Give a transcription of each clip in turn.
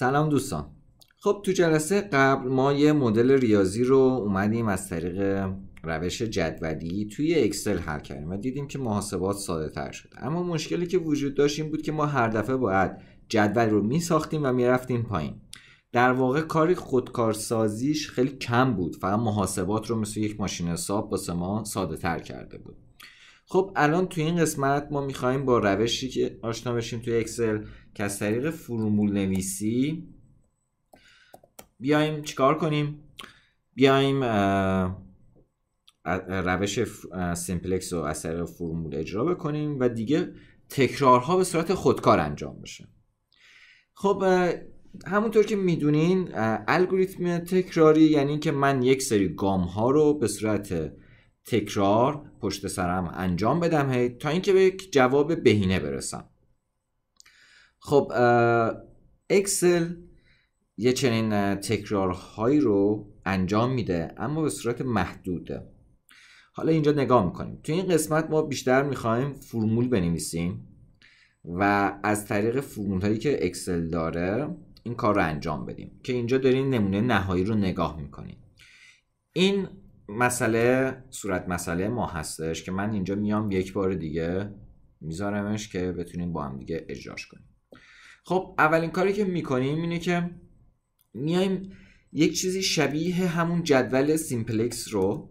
سلام دوستان خب تو جلسه قبل ما یه مدل ریاضی رو اومدیم از طریق روش جدولی توی اکسل حل کردیم و دیدیم که محاسبات ساده تر شد اما مشکلی که وجود داشت این بود که ما هر دفعه باید جدول رو میساختیم و میرفتیم پایین در واقع کاری خودکارسازیش خیلی کم بود فقط محاسبات رو مثل یک ماشین حساب واسه ما ساده تر کرده بود خب الان توی این قسمت ما میخوایم با روشی که آشنا بشیم توی اکسل که از طریق فرمول نویسی بیایم چیکار کنیم بیایم روش سیمپلکس رو از طریق فرمول اجرا بکنیم و دیگه تکرارها به صورت خودکار انجام بشه خب همونطور که میدونین الگوریتم تکراری یعنی اینکه من یک سری گام ها رو به صورت تکرار پشت سرم انجام بدم هی تا اینکه به جواب بهینه برسم خب اکسل یه چنین تکرارهایی رو انجام میده اما به صورت محدوده حالا اینجا نگاه میکنیم توی این قسمت ما بیشتر میخوایم فرمول بنویسیم و از طریق فرمول هایی که اکسل داره این کار رو انجام بدیم که اینجا داریم نمونه نهایی رو نگاه میکنیم این مسئله صورت مسئله ما هستش که من اینجا میام یک بار دیگه میذارمش که بتونیم با هم دیگه اجراش کنیم خب اولین کاری که میکنیم اینه که میایم یک چیزی شبیه همون جدول سیمپلکس رو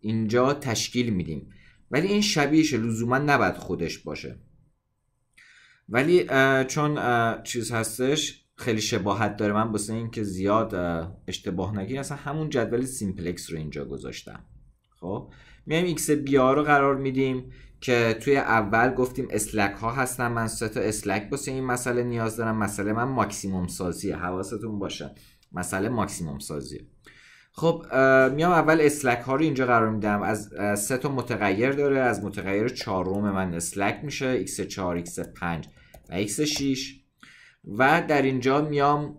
اینجا تشکیل میدیم ولی این شبیهش لزوما نباید خودش باشه ولی چون چیز هستش خیلی شباهت داره من این که زیاد اشتباه نگی اصلا همون جدول سیمپلکس رو اینجا گذاشتم خب میایم ایکس بی رو قرار میدیم که توی اول گفتیم اسلک ها هستن من سه تا اسلک واسه این مسئله نیاز دارم مسئله من ماکسیموم سازیه حواستون باشه مسئله ماکسیموم سازیه خب میام اول اسلک ها رو اینجا قرار میدم از سه تا متغیر داره از متغیر چهارم من اسلک میشه x4 x5 و x6 و در اینجا میام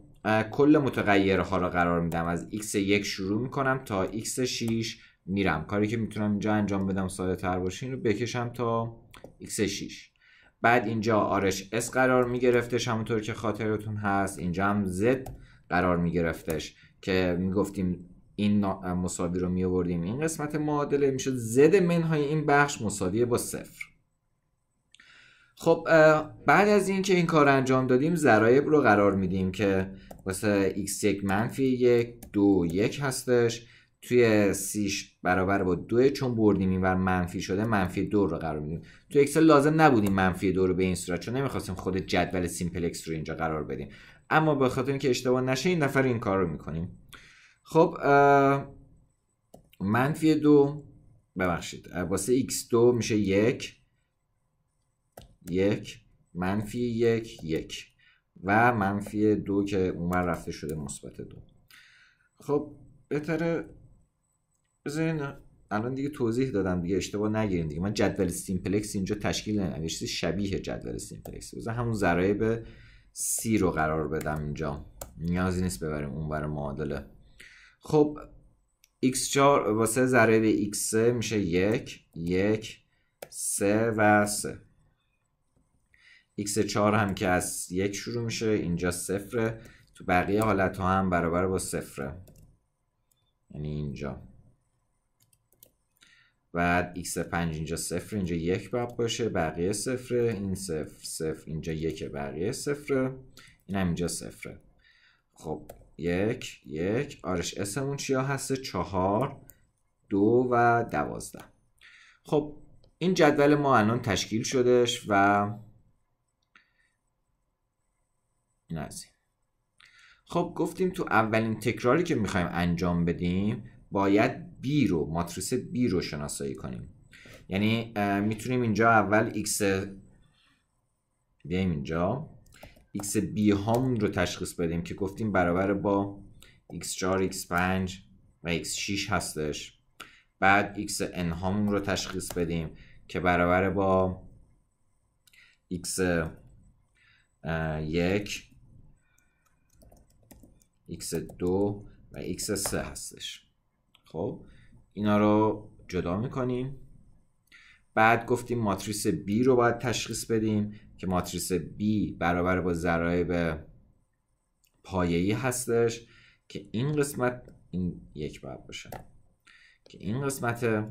کل متغیرها رو قرار میدم از x1 شروع میکنم تا x6 میرم کاری که میتونم اینجا انجام بدم ساده تر باشه این رو بکشم تا x6 بعد اینجا آرش اس قرار میگرفتش همونطور که خاطرتون هست اینجا هم z قرار میگرفتش که میگفتیم این مساوی رو میوردیم این قسمت معادله میشد Z منهای این بخش مساویه با صفر خب بعد از اینکه این کار انجام دادیم ضرایب رو قرار میدیم که واسه x1 منفی یک دو یک هستش توی سیش برابر با دو چون بردیم اینور منفی شده منفی دو رو قرار میدیم تو اکسل لازم نبودیم منفی دو رو به این صورت چون نمیخواستیم خود جدول سیمپلکس رو اینجا قرار بدیم اما به خاطر اینکه اشتباه نشه این نفر این کار رو میکنیم خب منفی دو ببخشید واسه x2 میشه یک یک منفی یک یک و منفی دو که اونور رفته شده مثبت دو خب بهتره بزنین الان دیگه توضیح دادم دیگه اشتباه نگیرین دیگه من جدول سیمپلکس اینجا تشکیل میشه شبیه جدول سیمپلکس بزن همون ضرایب سی رو قرار بدم اینجا نیازی نیست ببریم اون بر معادله خب x4 واسه ضرایب x میشه یک یک سه و سه x4 هم که از یک شروع میشه اینجا صفره تو بقیه حالت ها هم برابر با صفره یعنی اینجا بعد x5 اینجا صفر اینجا یک باید باشه بقیه صفره این صفر صفر اینجا یک بقیه صفره این هم اینجا صفره خب یک یک آرش اسمون چیا هسته چهار دو و دوازده خب این جدول ما الان تشکیل شدهش و این خب گفتیم تو اولین تکراری که میخوایم انجام بدیم باید B رو ماتریس B رو شناسایی کنیم یعنی میتونیم اینجا اول x بیایم اینجا x b هامون رو تشخیص بدیم که گفتیم برابر با x4 x5 و x6 هستش بعد x n هامون رو تشخیص بدیم که برابر با x 1، x2 و x3 هستش خب اینا رو جدا میکنیم بعد گفتیم ماتریس B رو باید تشخیص بدیم که ماتریس B برابر با ضرایب پایه‌ای هستش که این قسمت این یک باید باشه که این قسمت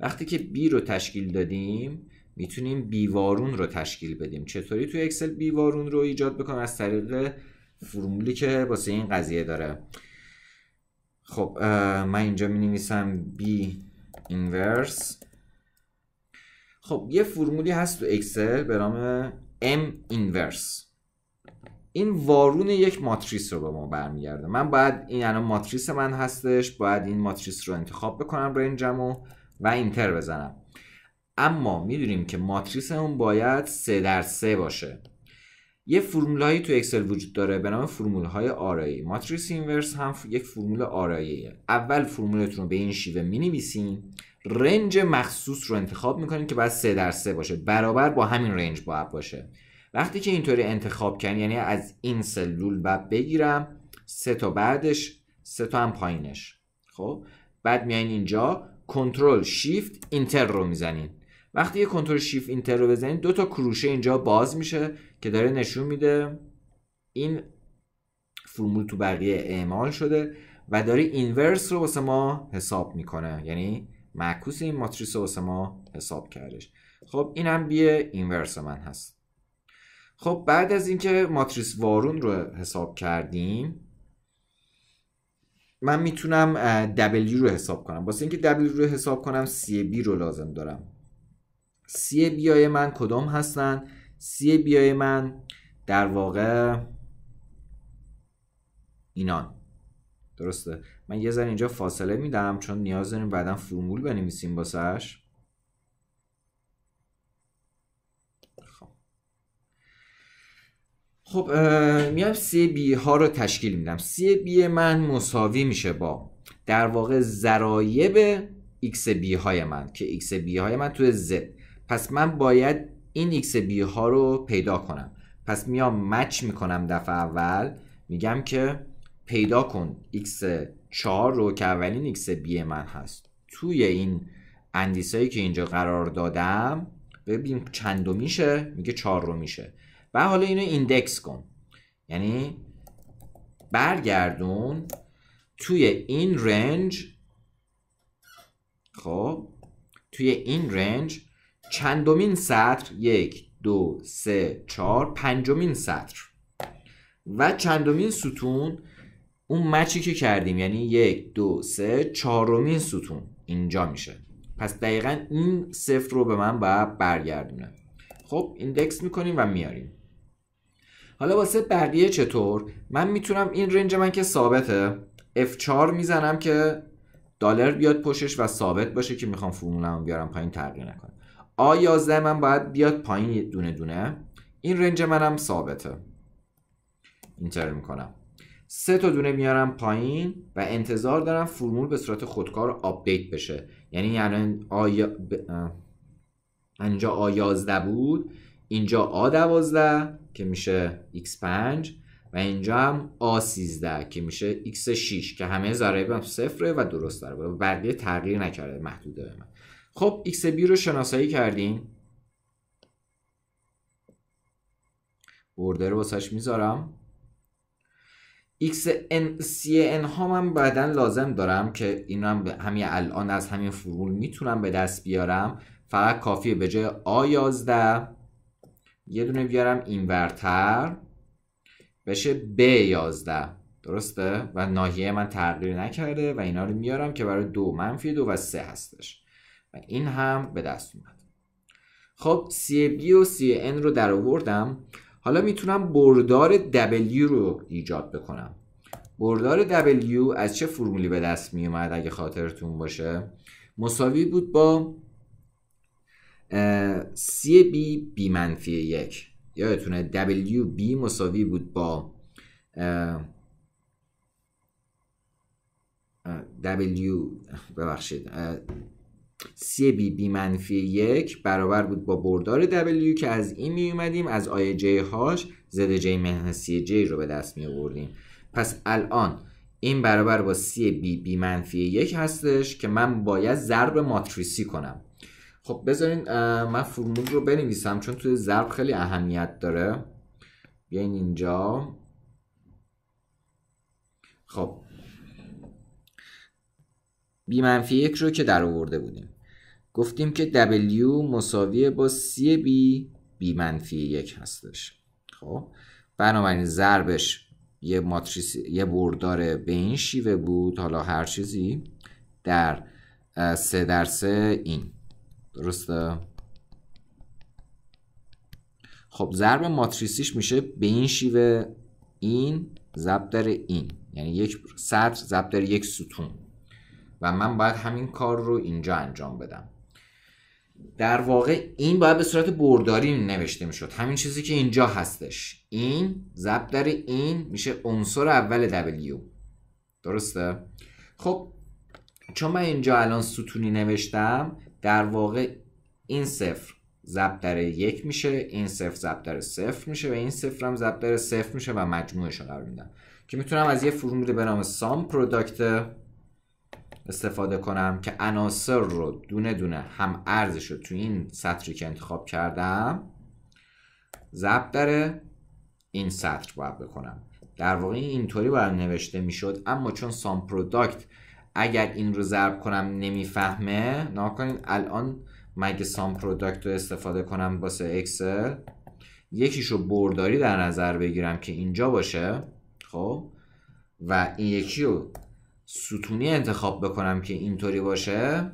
وقتی که B رو تشکیل دادیم میتونیم بیوارون رو تشکیل بدیم چطوری تو اکسل بیوارون رو ایجاد بکنم از طریق فرمولی که واسه این قضیه داره خب من اینجا می نویسم B inverse خب یه فرمولی هست تو اکسل به نام M inverse این وارون یک ماتریس رو به ما برمیگرده من باید این الان ماتریس من هستش باید این ماتریس رو انتخاب بکنم این و و اینتر بزنم اما میدونیم که ماتریسمون باید سه در سه باشه یه فرمولایی تو اکسل وجود داره به نام فرمول های آرایی ماتریس اینورس هم یک فرمول آراییه اول فرمولتون رو به این شیوه می نویسین رنج مخصوص رو انتخاب میکنین که باید 3 در 3 باشه برابر با همین رنج باید باشه وقتی که اینطوری انتخاب کنی یعنی از این سلول بعد بگیرم سه تا بعدش سه تا هم پایینش خب بعد میایین اینجا کنترل شیفت اینتر رو میزنین وقتی یه کنترل شیف اینتر رو بزنید دو تا کروشه اینجا باز میشه که داره نشون میده این فرمول تو بقیه اعمال شده و داره اینورس رو واسه ما حساب میکنه یعنی معکوس این ماتریس رو واسه ما حساب کردش خب این هم بیه اینورس من هست خب بعد از اینکه ماتریس وارون رو حساب کردیم من میتونم W رو حساب کنم واسه اینکه W رو حساب کنم C B رو لازم دارم سی بیای من کدام هستن سی بیای من در واقع اینان درسته من یه ذره اینجا فاصله میدم چون نیاز داریم بعدا فرمول بنویسیم باسش خب خب میام سی بی ها رو تشکیل میدم سی بی من مساوی میشه با در واقع ضرایب ایکس بی های من که ایکس بی های من توی زد پس من باید این ایکس بی ها رو پیدا کنم پس میام مچ میکنم دفعه اول میگم که پیدا کن ایکس 4 رو که اولین ایکس بی من هست توی این اندیسایی که اینجا قرار دادم ببین چند رو میشه میگه 4 رو میشه و حالا اینو ایندکس کن یعنی برگردون توی این رنج خب توی این رنج چندمین سطر یک دو سه چهار پنجمین سطر و چندمین ستون اون مچی که کردیم یعنی یک دو سه چهارمین ستون اینجا میشه پس دقیقا این صفر رو به من باید برگردونه خب ایندکس میکنیم و میاریم حالا واسه بقیه چطور من میتونم این رنج من که ثابته F4 میزنم که دلار بیاد پشش و ثابت باشه که میخوام فرمولمو بیارم پایین تغییر نکنه آ 11 من باید بیاد پایین دونه دونه این رنج منم ثابته اینتر میکنم سه تا دونه میارم پایین و انتظار دارم فرمول به صورت خودکار آپدیت بشه یعنی یعنی آیا... ب... اینجا آ 11 بود اینجا آ 12 که میشه x5 و اینجا هم آ 13 که میشه x6 که همه ضرایب هم صفره و درست داره و بقیه تغییر نکرده محدوده به من خب x b رو شناسایی کردیم بردر واسش میذارم x n ها من بعدا لازم دارم که این هم همین الان از همین فرمول میتونم به دست بیارم فقط کافیه به جای آ 11 یه دونه بیارم اینورتر بشه b 11 درسته و ناحیه من تغییر نکرده و اینا رو میارم که برای دو منفی دو و سه هستش و این هم به دست اومد خب CB و CN رو در آوردم حالا میتونم بردار W رو ایجاد بکنم بردار W از چه فرمولی به دست می اگه خاطرتون باشه مساوی بود با سی بی منفی یک یادتونه دبلیو بی مساوی بود با W ببخشید سی بی بی منفی یک برابر بود با بردار دبلیو که از این می اومدیم از آی جی هاش زد جی سی جی رو به دست می آوردیم پس الان این برابر با سی بی بی منفی یک هستش که من باید ضرب ماتریسی کنم خب بذارین من فرمول رو بنویسم چون توی ضرب خیلی اهمیت داره بیاین اینجا خب بی منفی یک رو که در آورده بودیم گفتیم که W مساویه با C B B منفی یک هستش خب بنابراین ضربش یه ماتریس یه بردار به این شیوه بود حالا هر چیزی در سه در این درسته خب ضرب ماتریسیش میشه به این شیوه این ضرب در این یعنی یک سطر ضرب در یک ستون و من باید همین کار رو اینجا انجام بدم در واقع این باید به صورت برداری نوشته میشد همین چیزی که اینجا هستش این ضرب در این میشه عنصر اول دبلیو درسته خب چون من اینجا الان ستونی نوشتم در واقع این صفر ضرب در یک میشه این صفر ضرب در صفر میشه و این صفر هم ضرب در صفر میشه و مجموعش رو قرار میدم که میتونم از یه فرمول به نام سام پروداکت استفاده کنم که عناصر رو دونه دونه هم ارزش رو تو این سطری که انتخاب کردم ضبط داره این سطر باید بکنم در واقع اینطوری باید نوشته میشد اما چون سام پروداکت اگر این رو ضرب کنم نمیفهمه ناکنین الان مگه سام پروداکت رو استفاده کنم واسه اکسل رو برداری در نظر بگیرم که اینجا باشه خب و این یکی رو ستونی انتخاب بکنم که اینطوری باشه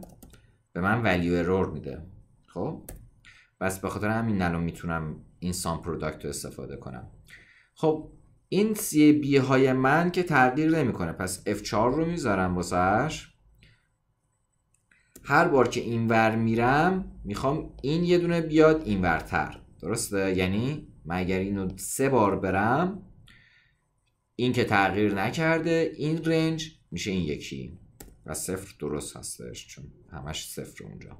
به من ولیو ارور میده خب بس به خاطر همین نلو میتونم این سام پروداکت رو استفاده کنم خب این سی بی های من که تغییر نمیکنه پس F4 رو میذارم واسه هر بار که این ور میرم میخوام این یه دونه بیاد ورتر درسته یعنی من اگر اینو سه بار برم این که تغییر نکرده این رنج میشه این یکی و صفر درست هستش چون همش صفر اونجا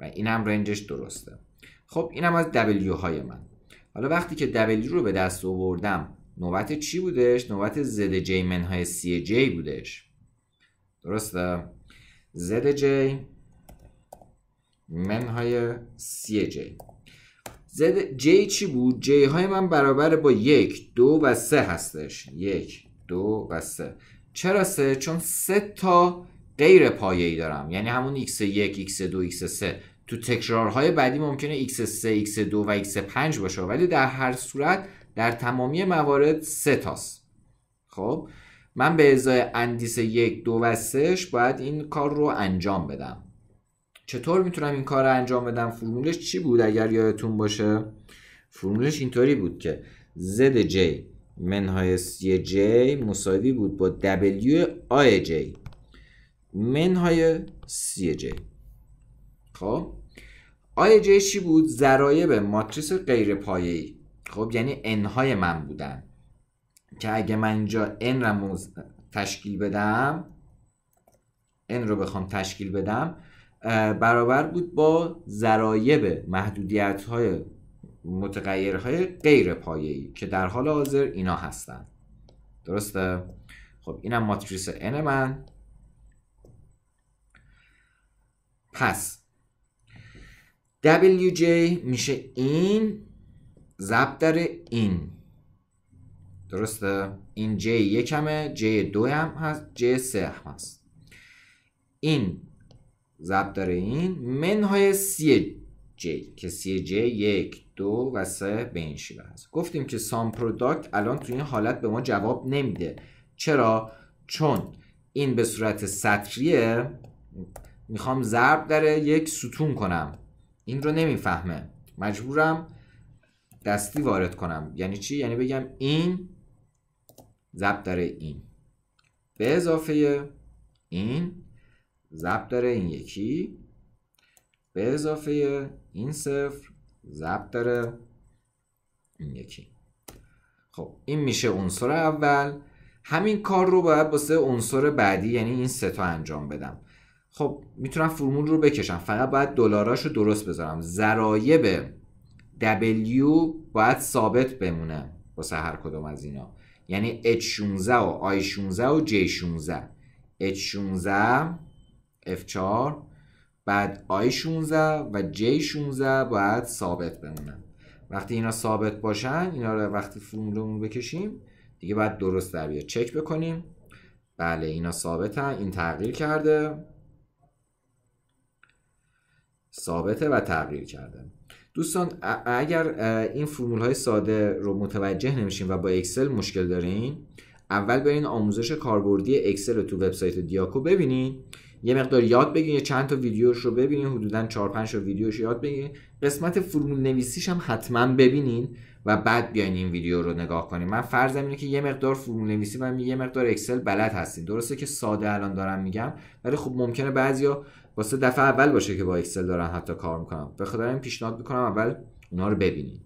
و این هم رنجش درسته خب هم از دبلیو های من حالا وقتی که دبلیو رو به دست آوردم نوبت چی بودش؟ نوبت زد جی من های سی جی بودش درسته؟ زد جی من های سی جی زد جی چی بود؟ جی های من برابر با یک دو و سه هستش یک دو و سه چرا سه چون سه تا غیر ای دارم یعنی همون x1 x2 x3 تو تکرارهای بعدی ممکنه x3 x2 و x5 باشه ولی در هر صورت در تمامی موارد سه تاست خب من به ازای اندیس یک دو و سهش باید این کار رو انجام بدم چطور میتونم این کار رو انجام بدم فرمولش چی بود اگر یادتون باشه فرمولش اینطوری بود که زد جی منهای سی جی مساوی بود با دبلیو آی جی منهای سی جی خب آی جی چی بود؟ ذرایب ماتریس غیر پایه‌ای خب یعنی انهای من بودن که اگه من اینجا ان رو تشکیل بدم ان رو بخوام تشکیل بدم برابر بود با ذرایب محدودیت های متغیرهای غیر پایه‌ای که در حال حاضر اینا هستند. درسته خب اینم ماتریس n من پس WJ میشه این ضرب در این درسته این J یکمه J دو هم هست J سه هم هست این ضرب در این منهای سی J که سی J یک دو و سه به این هست گفتیم که سام پروداکت الان توی این حالت به ما جواب نمیده چرا چون این به صورت سطریه میخوام ضرب در یک ستون کنم این رو نمیفهمه مجبورم دستی وارد کنم یعنی چی یعنی بگم این ضرب داره این به اضافه این ضرب داره این یکی به اضافه این صفر ضبط داره این یکی خب این میشه عنصر اول همین کار رو باید واسه عنصر بعدی یعنی این سه تا انجام بدم خب میتونم فرمول رو بکشم فقط باید دلاراش رو درست بذارم ذرایب W باید ثابت بمونه واسه هر کدوم از اینا یعنی H16 و I16 و J16 H16 F4 بعد آی 16 و جی 16 باید ثابت بمونن وقتی اینا ثابت باشن اینا رو وقتی فرمولمون بکشیم دیگه باید درست در بیاد چک بکنیم بله اینا ثابتن این تغییر کرده ثابته و تغییر کرده دوستان اگر این فرمول های ساده رو متوجه نمیشیم و با اکسل مشکل دارین اول برین آموزش کاربردی اکسل رو تو وبسایت دیاکو ببینین یه مقدار یاد بگیرین یه چند تا ویدیوش رو ببینین حدودا 4 5 تا ویدیوش یاد بگیرین قسمت فرمول نویسیش هم حتما ببینین و بعد بیاین این ویدیو رو نگاه کنین من فرضم اینه که یه مقدار فرمول نویسی و یه مقدار اکسل بلد هستین درسته که ساده الان دارم میگم ولی خب ممکنه بعضیا واسه دفعه اول باشه که با اکسل دارن حتی کار میکنم به خدا این پیشنهاد میکنم اول اونا رو ببینین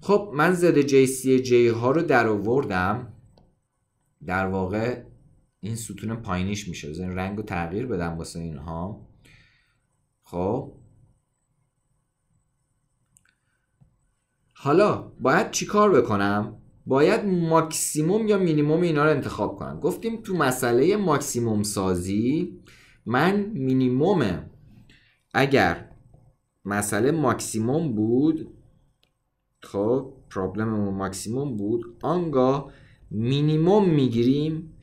خب من زده جی سی جی ها رو در در واقع این ستون پایینیش میشه بزنین رنگ رو تغییر بدم واسه اینها خب حالا باید چی کار بکنم باید ماکسیموم یا مینیموم اینا رو انتخاب کنم گفتیم تو مسئله ماکسیموم سازی من مینیموم اگر مسئله ماکسیموم بود خب پرابلم ماکسیموم بود آنگاه مینیموم میگیریم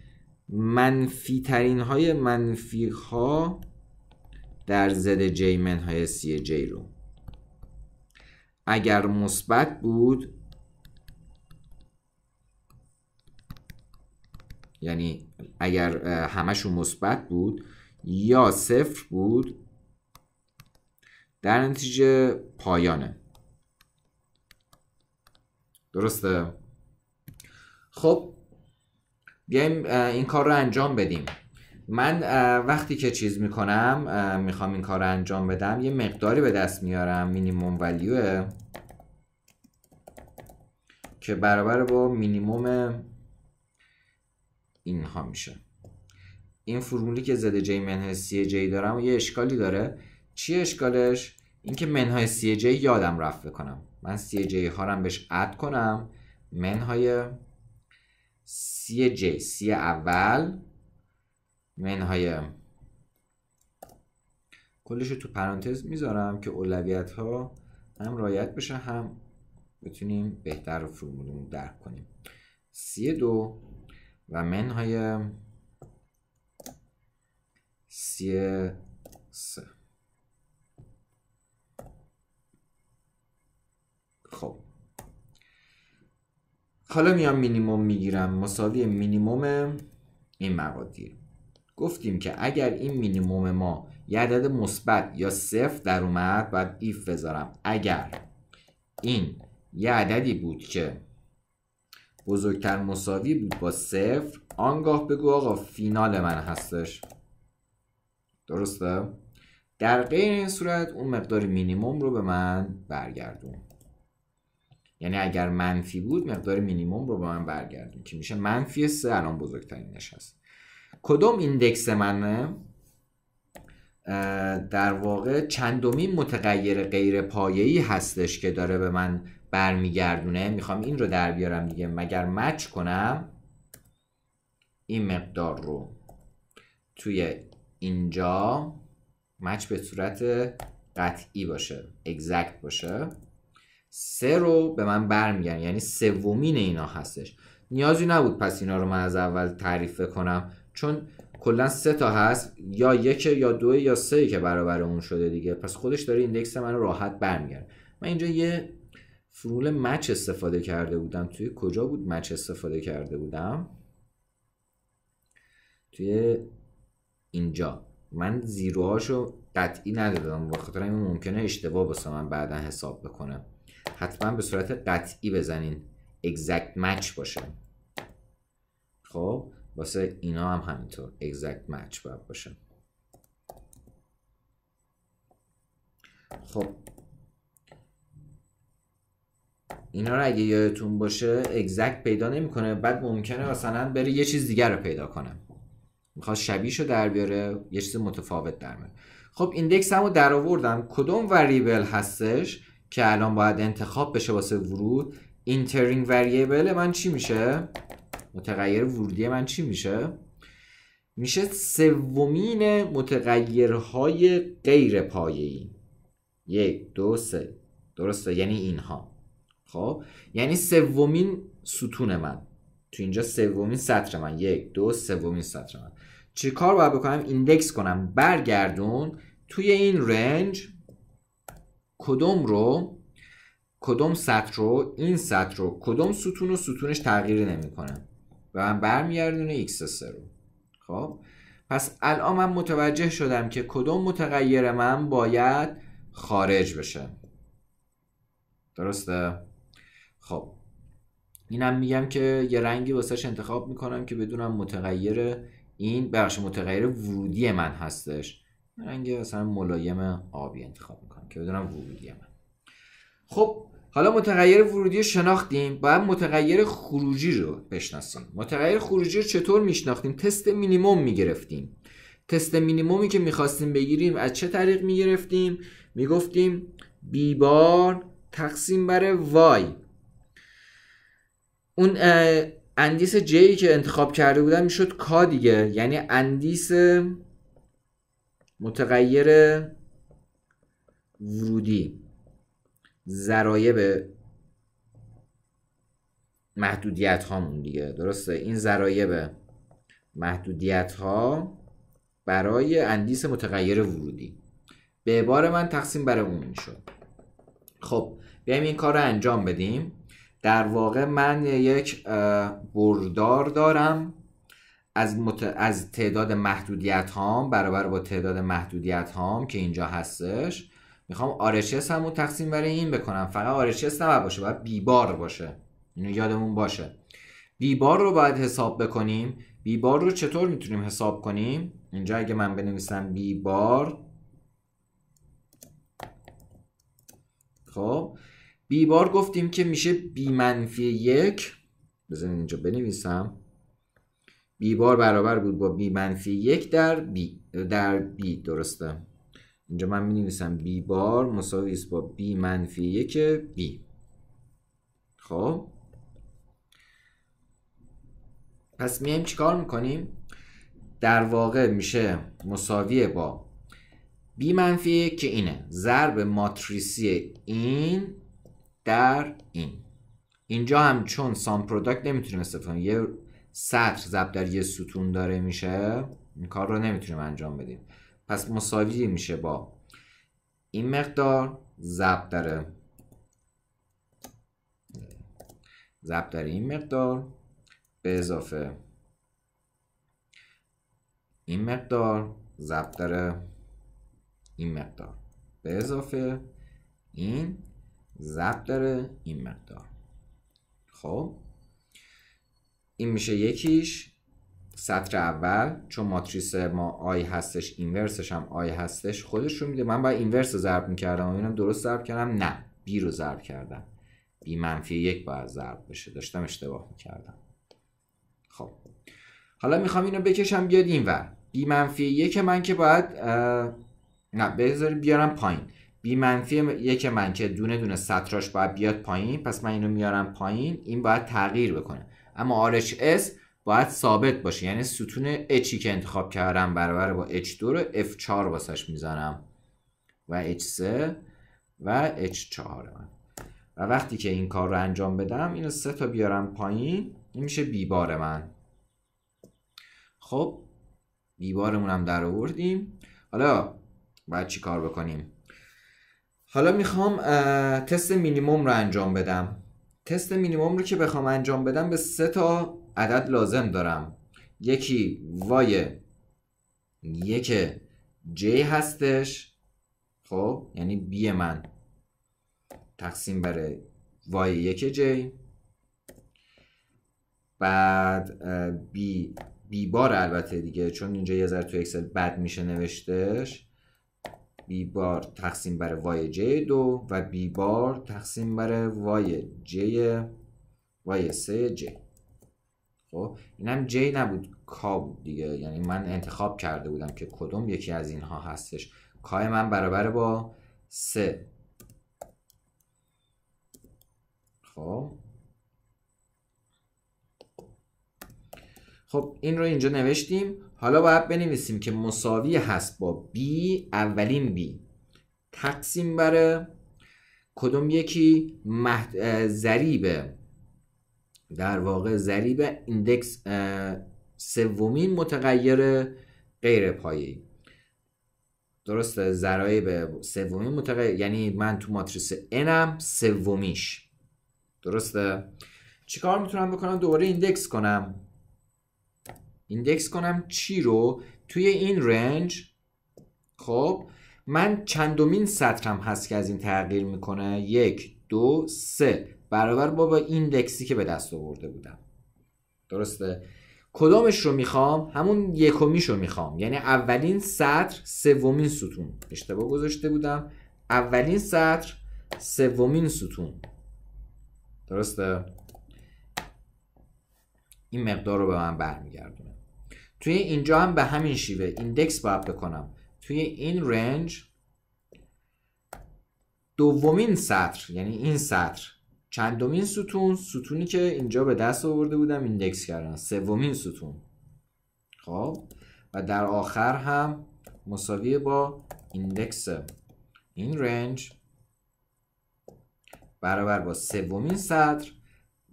منفی ترین های منفی ها در زد جیمن های سی جی رو اگر مثبت بود یعنی اگر همشون مثبت بود یا صفر بود در نتیجه پایانه درسته خب بیایم این کار رو انجام بدیم من وقتی که چیز میکنم میخوام این کار رو انجام بدم یه مقداری به دست میارم مینیموم ولیوه که برابر با مینیموم اینها میشه این فرمولی که زده جی منهای سی جی دارم یه اشکالی داره چی اشکالش اینکه منهای سی جی یادم رفت بکنم من سی جی هارم بهش اد کنم منهای سی جی سی اول منهای کلش تو پرانتز میذارم که اولویت ها هم رایت بشه هم بتونیم بهتر فرمولمون درک کنیم سی دو و منهای سی سه خب حالا میام مینیموم میگیرم مساوی مینیموم این مقادیر گفتیم که اگر این مینیموم ما یه عدد مثبت یا صفر در اومد باید ایف بذارم اگر این یه عددی بود که بزرگتر مساوی بود با صفر آنگاه بگو آقا فینال من هستش درسته؟ در غیر این صورت اون مقدار مینیموم رو به من برگردون یعنی اگر منفی بود مقدار مینیموم رو به من برگردون که میشه منفی 3 الان بزرگترینش هست کدوم ایندکس منه در واقع چندمین متغیر غیر پایه‌ای هستش که داره به من برمیگردونه میخوام این رو در بیارم دیگه مگر مچ کنم این مقدار رو توی اینجا مچ به صورت قطعی باشه اگزکت باشه سه رو به من برمیگردن یعنی سومین اینا هستش نیازی نبود پس اینا رو من از اول تعریف کنم چون کلا سه تا هست یا یک یا دو یا سه که برابر اون شده دیگه پس خودش داره ایندکس من رو راحت برمیگرده من اینجا یه فرمول مچ استفاده کرده بودم توی کجا بود مچ استفاده کرده بودم توی اینجا من زیروهاشو قطعی ندادم با خاطر این ممکنه اشتباه باسه من بعدا حساب بکنم. حتما به صورت قطعی بزنین exact match باشه خب واسه اینا هم همینطور exact match باید باشه خب اینا رو اگه یادتون باشه exact پیدا نمیکنه بعد ممکنه مثلا بره یه چیز دیگر رو پیدا کنه میخواد شبیهش رو در بیاره یه چیز متفاوت در میاره خب ایندکس هم رو در آوردم کدوم وریبل هستش که الان باید انتخاب بشه واسه ورود اینترینگ وریبل من چی میشه متغیر ورودی من چی میشه میشه سومین متغیرهای غیر ای یک دو سه درسته یعنی اینها خب یعنی سومین ستون من تو اینجا سومین سطر من یک دو سومین سطر من چه کار باید بکنم ایندکس کنم برگردون توی این رنج کدوم رو کدوم سطر رو این سطر رو کدوم ستون و ستونش تغییری نمیکنه و من برمیگردونه x 3 رو خب پس الان من متوجه شدم که کدوم متغیر من باید خارج بشه درسته خب اینم میگم که یه رنگی واسهش انتخاب میکنم که بدونم متغیر این بخش متغیر ورودی من هستش رنگ مثلا ملایم آبی انتخاب میکنم که بدونم ورودی من خب حالا متغیر ورودی رو شناختیم باید متغیر خروجی رو بشناسیم متغیر خروجی رو چطور میشناختیم تست مینیموم میگرفتیم تست مینیمومی که میخواستیم بگیریم از چه طریق میگرفتیم میگفتیم بی بار تقسیم بر وای اون اندیس جی که انتخاب کرده بودم میشد کا دیگه یعنی اندیس متغیر ورودی ذرایب محدودیت هامون دیگه درسته این ذرایب محدودیت ها برای اندیس متغیر ورودی به عبار من تقسیم بر اون شد خب بیایم این کار رو انجام بدیم در واقع من یک بردار دارم از, از تعداد محدودیت هام برابر با تعداد محدودیت هام که اینجا هستش میخوام آرشس همو تقسیم برای این بکنم فقط آرشس نباید باشه باید بیبار باشه اینو یادمون باشه بیبار رو باید حساب بکنیم بیبار رو چطور میتونیم حساب کنیم اینجا اگه من بنویسم بیبار خب بیبار گفتیم که میشه بی منفی یک بذارین اینجا بنویسم بی بار برابر بود با بی منفی یک در بی در بی درسته اینجا من می نویسم بی بار مساوی است با بی منفی یک بی خب پس میایم چیکار میکنیم در واقع میشه مساویه با بی منفی که اینه ضرب ماتریسی این در این اینجا هم چون سام پروداکت نمیتونیم استفاده یه سطر ضرب در یه ستون داره میشه این کار رو نمیتونیم انجام بدیم پس مساوی میشه با این مقدار ضرب داره ضرب در این مقدار به اضافه این مقدار ضرب در این مقدار به اضافه این ضرب در این مقدار خب این میشه یکیش سطر اول چون ماتریس ما آی هستش اینورسش هم آی هستش خودش رو میده من باید اینورس رو ضرب میکردم اینم درست ضرب کردم نه بی رو ضرب کردم بی منفی یک باید ضرب بشه داشتم اشتباه میکردم خب حالا میخوام اینو بکشم بیاد اینور بی منفی یک من که باید نه بذار بیارم پایین بی منفی یک من که دونه دونه سطراش باید بیاد پایین پس من اینو میارم پایین این باید تغییر بکنه اما RHS باید ثابت باشه یعنی ستون اچی که انتخاب کردم برابر با H2 رو F4 واسش میزنم و H3 و H4 و وقتی که این کار رو انجام بدم اینو سه تا بیارم پایین این میشه بیبار من خب بیبارمون هم در آوردیم حالا باید چی کار بکنیم حالا میخوام تست مینیموم رو انجام بدم تست مینیموم رو که بخوام انجام بدم به سه تا عدد لازم دارم یکی وای یک جی هستش خب یعنی بی من تقسیم بر وای یک جی بعد بی بی بار البته دیگه چون اینجا یه ذره تو اکسل بد میشه نوشتش بی بار تقسیم بر وای ج دو و بی بار تقسیم بر وای j وای سه j خب اینم هم نبود کا بود دیگه یعنی من انتخاب کرده بودم که کدوم یکی از اینها هستش k من برابر با سه خب خب این رو اینجا نوشتیم حالا باید بنویسیم که مساوی هست با b اولین b تقسیم بر کدوم یکی زریبه ضریب در واقع ضریب ایندکس سومین متغیر غیر پایه‌ای درسته زرایب سومین متغیر یعنی من تو ماتریس n سومیش درسته چیکار میتونم بکنم دوباره ایندکس کنم ایندکس کنم چی رو توی این رنج خب من چندمین سطرم هست که از این تغییر میکنه یک دو سه برابر با با ایندکسی که به دست آورده بودم درسته کدامش رو میخوام همون یکمیش رو میخوام یعنی اولین سطر سومین ستون اشتباه گذاشته بودم اولین سطر سومین ستون درسته این مقدار رو به من برمیگردونه توی اینجا هم به همین شیوه ایندکس باید بکنم توی این رنج دومین سطر یعنی این سطر چندمین ستون ستونی که اینجا به دست آورده بودم ایندکس کردم سومین ستون خب و در آخر هم مساوی با ایندکس این رنج برابر با سومین سطر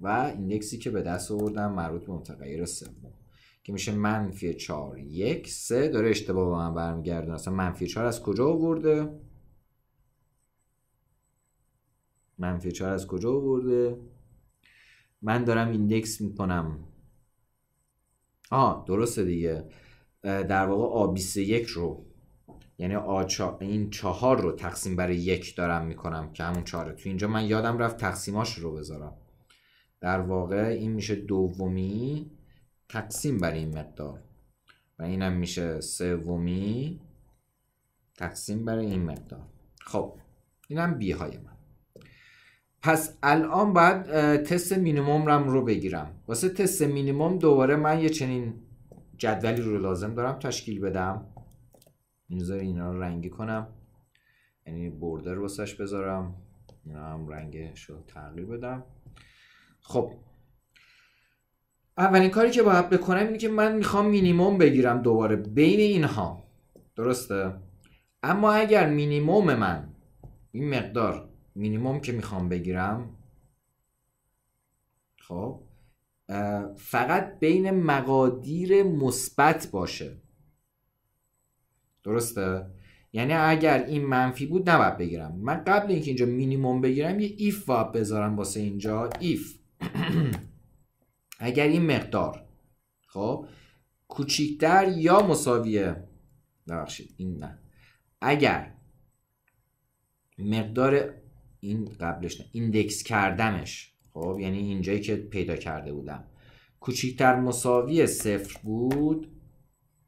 و ایندکسی که به دست آوردم مربوط به متغیر سوم که میشه منفی 4 یک سه داره اشتباه با من برمیگردونه اصلا منفی 4 از کجا آورده منفی 4 از کجا آورده من دارم ایندکس میکنم آه درسته دیگه در واقع بیس یک رو یعنی آ چا... این چهار رو تقسیم برای یک دارم میکنم که همون چهاره تو اینجا من یادم رفت تقسیماش رو بذارم در واقع این میشه دومی تقسیم برای این مقدار و اینم میشه سومی تقسیم برای این مقدار خب اینم بی های من پس الان باید تست مینیمم رو بگیرم واسه تست مینیموم دوباره من یه چنین جدولی رو لازم دارم تشکیل بدم میذار اینا رو رنگی کنم یعنی بردر واسش بذارم اینا هم رنگش رو تغییر بدم خب اولین کاری که باید بکنم اینه که من میخوام مینیموم بگیرم دوباره بین اینها درسته اما اگر مینیموم من این مقدار مینیموم که میخوام بگیرم خب فقط بین مقادیر مثبت باشه درسته یعنی اگر این منفی بود نباید بگیرم من قبل اینکه اینجا مینیموم بگیرم یه ایف باید بذارم واسه اینجا ایف اگر این مقدار خب کوچیکتر یا مساویه ببخشید این نه اگر مقدار این قبلش نه ایندکس کردمش خب یعنی اینجایی که پیدا کرده بودم کوچیکتر مساوی صفر بود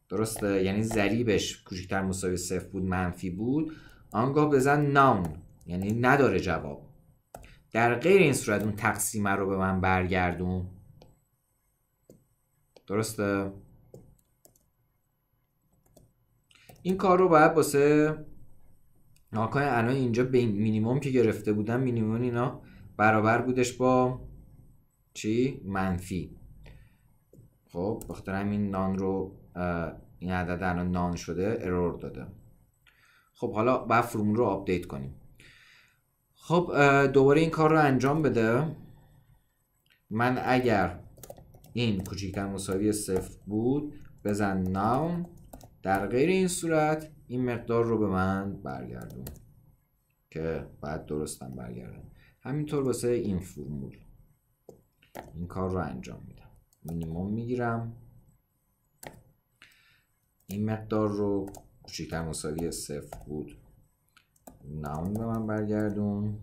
درسته یعنی ضریبش کوچیکتر مساوی صفر بود منفی بود آنگاه بزن نام یعنی نداره جواب در غیر این صورت اون تقسیمه رو به من برگردون درسته این کار رو باید واسه ناکای الان اینجا به مینیموم که گرفته بودن مینیموم اینا برابر بودش با چی منفی خب بخاطر همین نان رو این عدد الان نان شده ارور داده خب حالا باید فرمول رو آپدیت کنیم خب دوباره این کار رو انجام بده من اگر این کوچکتر مساوی صفر بود بزن نام در غیر این صورت این مقدار رو به من برگردون که بعد درستم برگردم همینطور واسه این فرمول این کار رو انجام میدم مینیموم میگیرم این مقدار رو کوچکتر مساوی صفر بود نام به من برگردون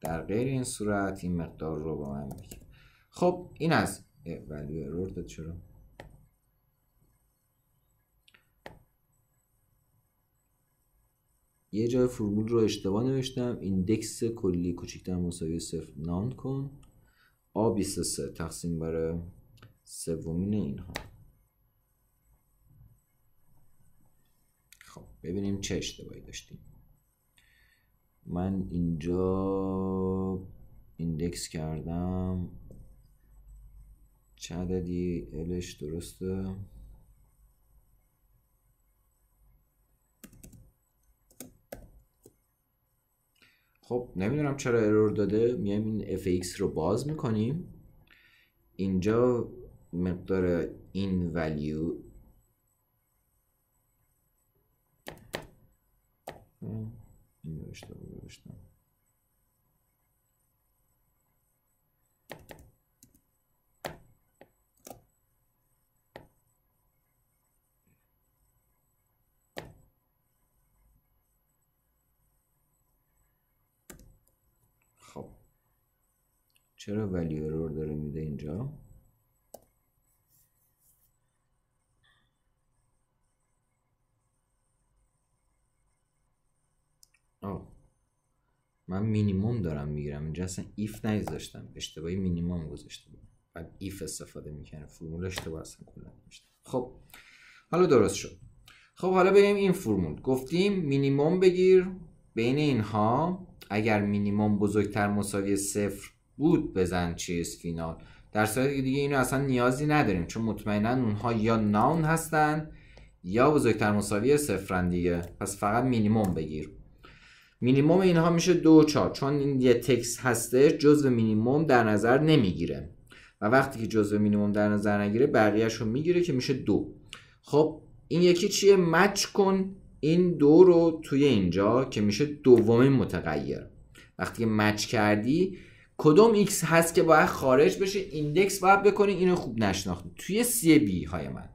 در غیر این صورت این مقدار رو به من بگیر خب این از ولی ارور داد چرا یه جای فرمول رو اشتباه نوشتم ایندکس کلی کوچکتر مساوی صفر نان کن آ 23 تقسیم بر سومین اینها خب ببینیم چه اشتباهی داشتیم من اینجا ایندکس کردم چه عددی الش درسته خب نمیدونم چرا ارور داده میایم این fx رو باز میکنیم اینجا مقدار این ولیو این چرا ولی ارور داره میده اینجا آه. من مینیموم دارم میگیرم اینجا اصلا ایف نگذاشتم اشتباهی مینیموم گذاشته بودم بعد ایف استفاده میکنه فرمول اشتباه اصلا کلا خب حالا درست شد خب حالا بریم این فرمول گفتیم مینیموم بگیر بین اینها اگر مینیموم بزرگتر مساوی صفر بود بزن چیز فینال در صورتی که دیگه اینو اصلا نیازی نداریم چون مطمئنا اونها یا ناون هستن یا بزرگتر مساوی صفرن دیگه پس فقط مینیموم بگیر مینیموم اینها میشه دو و چون این یه تکس هستش جزو مینیموم در نظر نمیگیره و وقتی که جزو مینیموم در نظر نگیره بقیهش رو میگیره که میشه دو خب این یکی چیه مچ کن این دو رو توی اینجا که میشه دومین متغیر وقتی مچ کردی کدوم X هست که باید خارج بشه ایندکس باید بکنی اینو خوب نشناختی توی سی بی های من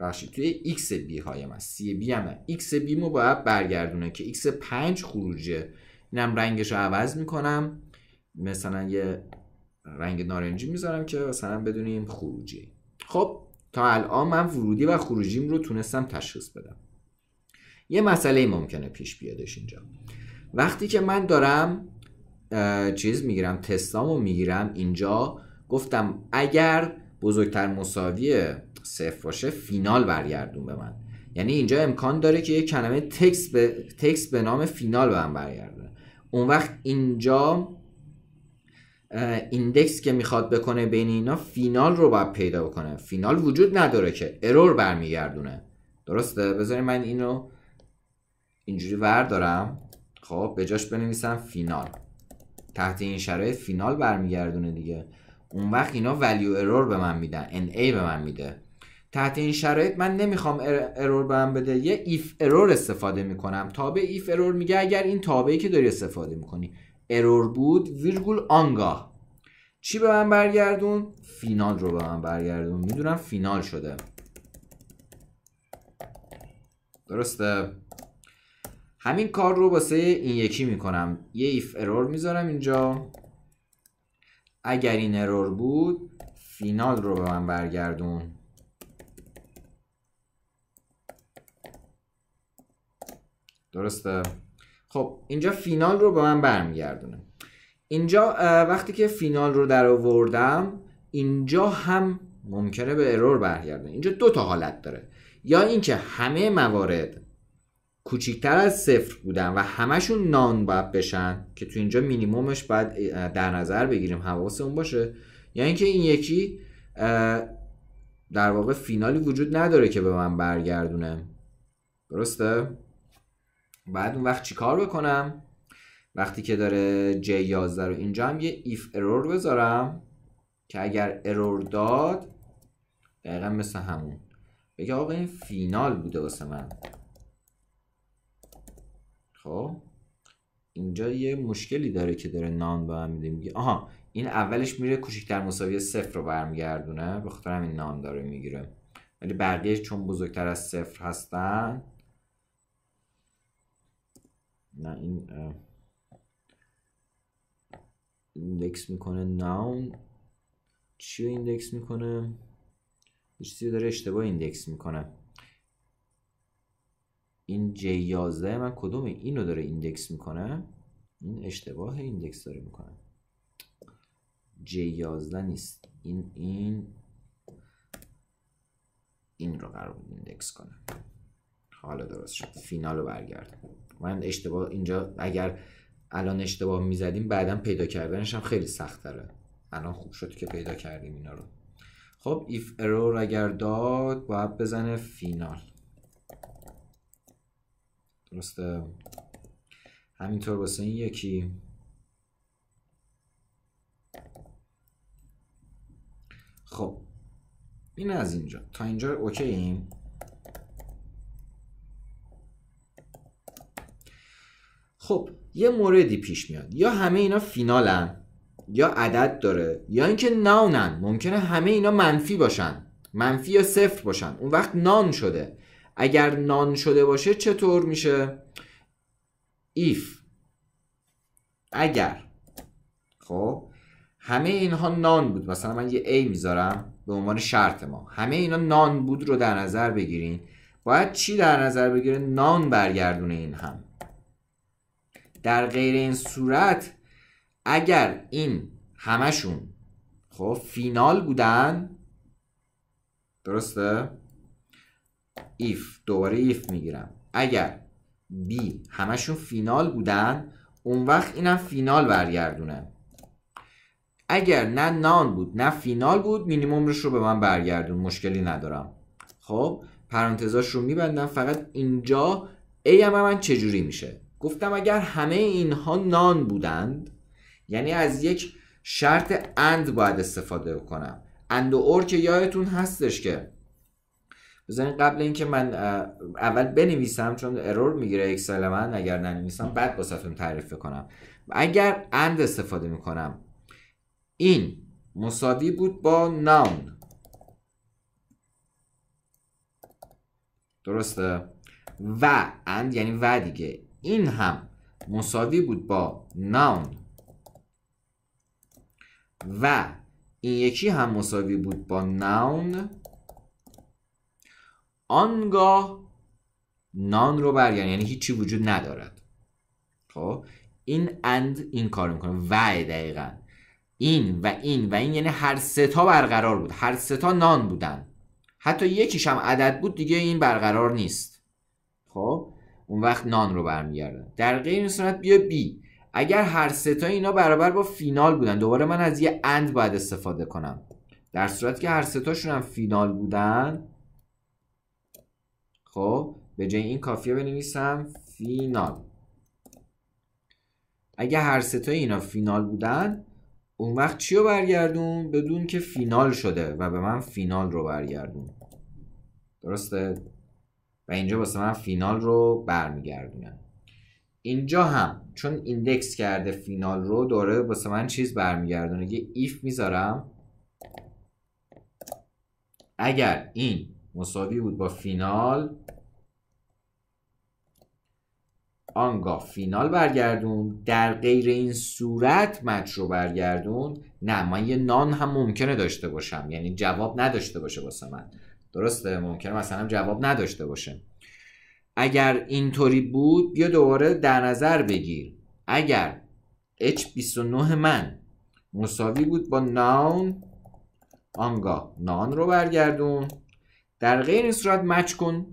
بخشید توی X بی های من سی بی هم X مو باید برگردونه که X 5 خروجه اینم رنگش رو عوض میکنم مثلا یه رنگ نارنجی میذارم که مثلا بدونیم خروجی خب تا الان من ورودی و خروجیم رو تونستم تشخیص بدم یه مسئله ممکنه پیش بیادش اینجا وقتی که من دارم چیز میگیرم تستامو میگیرم اینجا گفتم اگر بزرگتر مساوی صفر باشه فینال برگردون به من یعنی اینجا امکان داره که یک کلمه تکس به, به نام فینال به من برگردونه اون وقت اینجا ایندکس که میخواد بکنه بین اینا فینال رو باید پیدا بکنه فینال وجود نداره که ارور برمیگردونه درسته بذارید من اینو اینجوری وردارم خب به جاش بنویسم فینال تحت این شرایط فینال برمیگردونه دیگه اون وقت اینا ولیو ارور به من میدن ان ای به من میده تحت این شرایط من نمیخوام ارور به من بده یه ایف ارور استفاده میکنم تابع ایف ارور میگه اگر این تابعی که داری استفاده میکنی ارور بود ویرگول آنگاه چی به من برگردون فینال رو به من برگردون میدونم فینال شده درسته همین کار رو واسه این یکی میکنم یه ایف ارور میذارم اینجا اگر این ارور بود فینال رو به من برگردون درسته خب اینجا فینال رو به من برمیگردونه اینجا وقتی که فینال رو در آوردم اینجا هم ممکنه به ارور برگردونه اینجا دو تا حالت داره یا اینکه همه موارد کوچیکتر از صفر بودن و همشون نان باید بشن که تو اینجا مینیمومش باید در نظر بگیریم حواسمون باشه یعنی اینکه این یکی در واقع فینالی وجود نداره که به من برگردونه درسته بعد اون وقت چیکار بکنم وقتی که داره J 11 رو اینجا هم یه if error بذارم که اگر ارور داد دقیقا مثل همون بگه آقا این فینال بوده واسه من خب، اینجا یه مشکلی داره که داره نان به هم میده میگه آها این اولش میره کوچکتر مساوی صفر رو برمیگردونه به خاطر همین نان داره میگیره ولی بقیه چون بزرگتر از صفر هستن نه این ایندکس میکنه ناون چی ایندکس میکنه چیزی داره اشتباه ایندکس میکنه این J11 من کدوم اینو داره ایندکس میکنه این اشتباه ایندکس داره میکنه J11 نیست این این این رو قرار بود ایندکس کنه حالا درست شد فینال رو برگرد من اشتباه اینجا اگر الان اشتباه میزدیم بعدا پیدا کردنش هم خیلی سخت تره الان خوب شد که پیدا کردیم اینا رو خب ایف ارور اگر داد باید بزنه فینال درسته همینطور واسه این یکی خب این از اینجا تا اینجا اوکی این خب یه موردی پیش میاد یا همه اینا فینالن یا عدد داره یا اینکه نانن ممکنه همه اینا منفی باشن منفی یا صفر باشن اون وقت نان شده اگر نان شده باشه چطور میشه ایف اگر خب همه اینها نان بود مثلا من یه ای میذارم به عنوان شرط ما همه اینا نان بود رو در نظر بگیرین باید چی در نظر بگیره نان برگردونه این هم در غیر این صورت اگر این همشون خب فینال بودن درسته if دوباره if میگیرم اگر B همشون فینال بودن اون وقت اینم فینال برگردونه اگر نه نان بود نه فینال بود مینیمومش رو به من برگردون مشکلی ندارم خب پرانتزاش رو میبندم فقط اینجا A هم من چجوری میشه گفتم اگر همه اینها نان بودند یعنی از یک شرط اند باید استفاده کنم اند و اور که یادتون هستش که بزنین قبل اینکه من اول بنویسم چون ارور میگیره اکسل من اگر ننویسم بعد باستون تعریف کنم اگر اند استفاده میکنم این مساوی بود با ناون درسته و اند یعنی و دیگه این هم مساوی بود با ناون و این یکی هم مساوی بود با ناون آنگاه نان رو برگردن یعنی هیچی وجود ندارد خب این اند این کار میکنه و دقیقا این و این و این یعنی هر سه تا برقرار بود هر سه تا نان بودن حتی یکیش هم عدد بود دیگه این برقرار نیست خب اون وقت نان رو برمیگردن در غیر این صورت بیا بی اگر هر سه تا اینا برابر با فینال بودن دوباره من از یه اند باید استفاده کنم در صورت که هر سه هم فینال بودن خب به جای این کافیه بنویسم فینال اگه هر سه اینا فینال بودن اون وقت چی رو برگردون بدون که فینال شده و به من فینال رو برگردون درسته و اینجا واسه من فینال رو برمیگردونم اینجا هم چون ایندکس کرده فینال رو داره واسه من چیز برمیگردونه یه ایف میذارم اگر این مساوی بود با فینال آنگاه فینال برگردون در غیر این صورت مچ رو برگردون نه من یه نان هم ممکنه داشته باشم یعنی جواب نداشته باشه واسه من درسته ممکنه مثلا جواب نداشته باشه اگر اینطوری بود بیا دوباره در نظر بگیر اگر H29 من مساوی بود با نان آنگاه نان رو برگردون در غیر این صورت مچ کن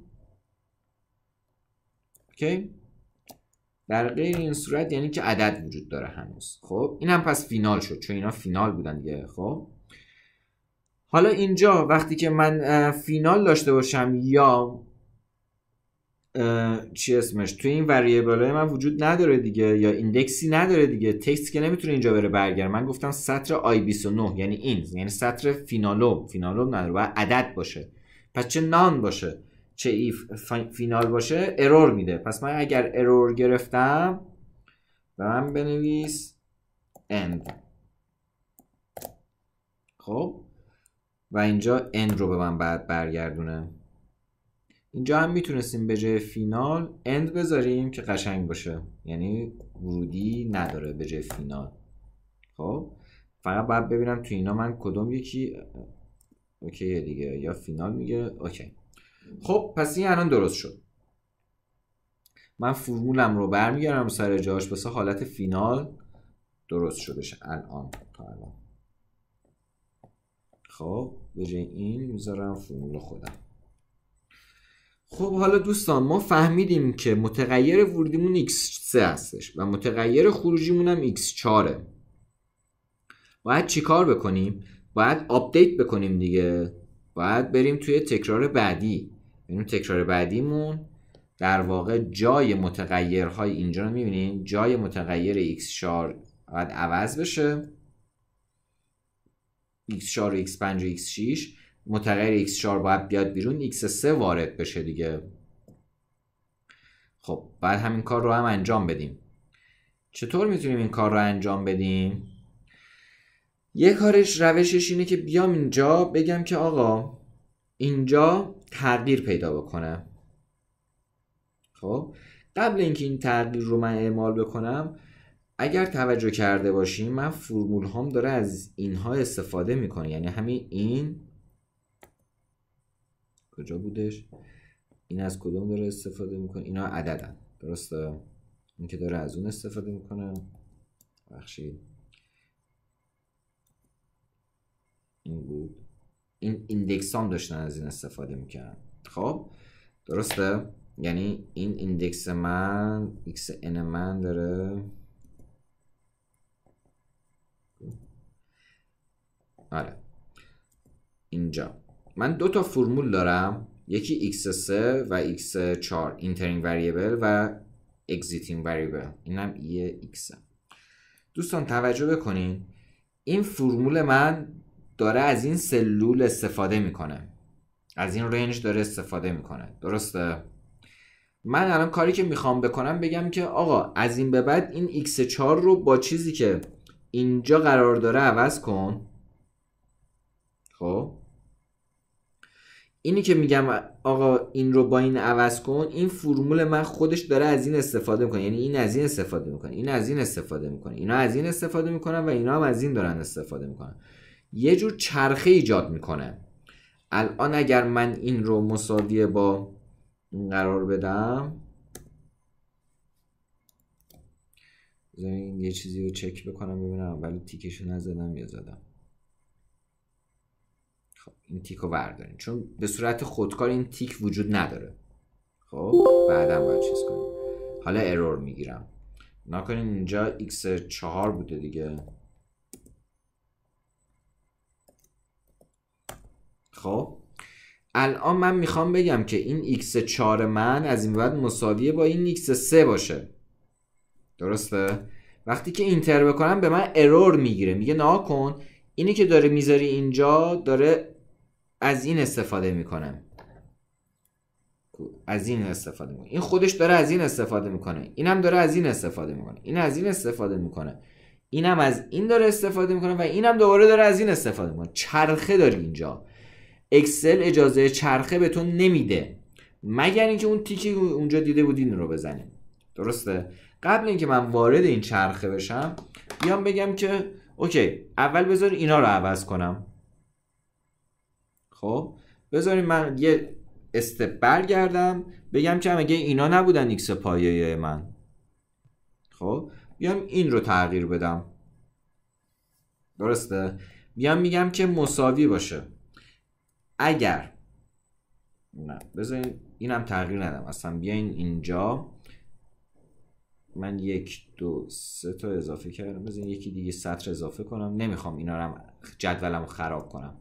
اوکی در غیر این صورت یعنی که عدد وجود داره هنوز خب این هم پس فینال شد چون اینا فینال بودن دیگه خب حالا اینجا وقتی که من فینال داشته باشم یا چی اسمش توی این وریبل های من وجود نداره دیگه یا ایندکسی نداره دیگه تکست که نمیتونه اینجا بره برگر من گفتم سطر آی 29 یعنی این یعنی سطر فینالو فینالو نداره باید عدد باشه پس چه نان باشه چه ای فینال باشه ارور میده پس من اگر ارور گرفتم به من بنویس end خب و اینجا اند رو به من بعد برگردونه اینجا هم میتونستیم به جای فینال end بذاریم که قشنگ باشه یعنی ورودی نداره به فینال خب فقط باید ببینم تو اینا من کدوم یکی اوکی دیگه یا فینال میگه اوکی خب پس این الان درست شد من فرمولم رو برمیگردم سر جاش بسه حالت فینال درست شده الان الان خب به جای این میذارم فرمول خودم خب حالا دوستان ما فهمیدیم که متغیر ورودیمون x3 هستش و متغیر خروجیمون هم x4 باید چیکار بکنیم باید آپدیت بکنیم دیگه باید بریم توی تکرار بعدی تکرار بعدیمون در واقع جای متغیرهای اینجا رو میبینیم جای متغیر x شار باید عوض بشه x شار و x5 و x6 متغیر x شار باید بیاد بیرون x3 وارد بشه دیگه خب بعد همین کار رو هم انجام بدیم چطور میتونیم این کار رو انجام بدیم یه کارش روشش اینه که بیام اینجا بگم که آقا اینجا تغییر پیدا بکنم خب قبل اینکه این تغییر رو من اعمال بکنم اگر توجه کرده باشیم من فرمول هام داره از اینها استفاده میکنه یعنی همین این کجا بودش این از کدوم داره استفاده میکنه اینا عددن درسته این که داره از اون استفاده میکنه بخشید این بود این ایندکس هم داشتن از این استفاده میکنن خب درسته یعنی این ایندکس من ایکس ان من داره آره اینجا من دو تا فرمول دارم یکی x3 و x4 اینترینگ وریبل و اگزیتینگ وریبل اینم ای x دوستان توجه بکنین این فرمول من داره از این سلول استفاده میکنه از این رنج داره استفاده میکنه درسته من الان کاری که میخوام بکنم بگم که آقا از این به بعد این x4 رو با چیزی که اینجا قرار داره عوض کن خب اینی که میگم آقا این رو با این عوض کن این فرمول من خودش داره از این استفاده میکنه یعنی این از این استفاده میکنه این از این استفاده میکنه اینا از این استفاده میکنن و اینا هم از این دارن استفاده میکنن یه جور چرخه ایجاد میکنه الان اگر من این رو مساوی با این قرار بدم این یه چیزی رو چک بکنم ببینم ولی تیکش رو نزدم یا زدم خب این تیک رو برداریم چون به صورت خودکار این تیک وجود نداره خب بعدا باید چیز کنیم حالا ارور میگیرم نکنین اینجا x4 بوده دیگه خب الان من میخوام بگم که این x4 من از این بعد مساویه با این x3 باشه درسته وقتی که اینتر بکنم به من ارور میگیره میگه نا کن اینی که داره میذاری اینجا داره از این استفاده میکنم از این استفاده میکنه این خودش داره از این استفاده میکنه اینم داره از این استفاده میکنه این از این استفاده میکنه اینم از این داره استفاده میکنه و اینم دوباره داره از این استفاده میکنه چرخه داری اینجا اکسل اجازه چرخه بهتون نمیده مگر اینکه اون تیکی اونجا دیده بودین رو بزنیم درسته قبل اینکه من وارد این چرخه بشم بیام بگم که اوکی اول بذار اینا رو عوض کنم خب بذاریم من یه استپ برگردم بگم که گه اینا نبودن ایکس پایه من خب بیام این رو تغییر بدم درسته بیام میگم که مساوی باشه اگر نه بذارین اینم تغییر ندم اصلا بیاین اینجا من یک دو سه تا اضافه کردم بزنین یکی دیگه سطر اضافه کنم نمیخوام اینا رو جدولم رو خراب کنم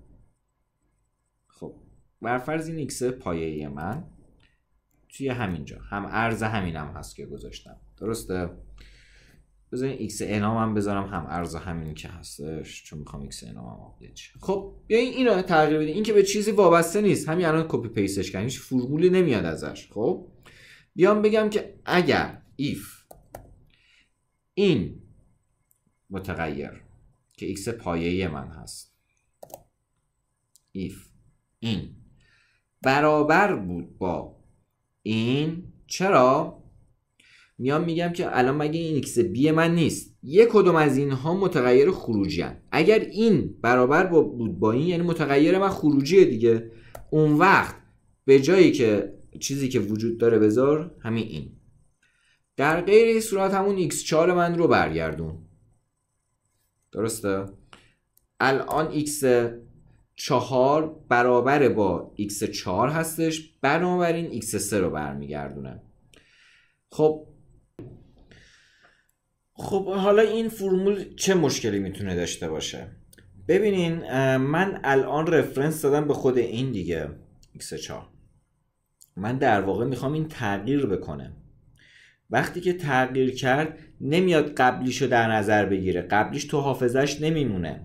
خب برفرض این ایکس پایه ای من توی همینجا هم عرض همینم هست که گذاشتم درسته بذارین ایکس انام هم بذارم هم ارز همین که هستش چون میخوام ایکس انام هم آپدیت خب بیاین اینو تغییر بدین این که به چیزی وابسته نیست همین الان کپی پیستش کردن هیچ فرمولی نمیاد ازش خب بیام بگم که اگر ایف این متغیر که ایکس پایه من هست ایف این برابر بود با این چرا میام میگم که الان مگه این ایکس بی من نیست یک کدوم از اینها متغیر خروجی هن. اگر این برابر با بود با این یعنی متغیر من خروجی دیگه اون وقت به جایی که چیزی که وجود داره بذار همین این در غیر این صورت همون x4 من رو برگردون درسته الان x4 برابر با x4 هستش بنابراین x3 رو برمیگردونم خب خب حالا این فرمول چه مشکلی میتونه داشته باشه ببینین من الان رفرنس دادم به خود این دیگه x4 من در واقع میخوام این تغییر بکنه وقتی که تغییر کرد نمیاد قبلیش رو در نظر بگیره قبلیش تو حافظش نمیمونه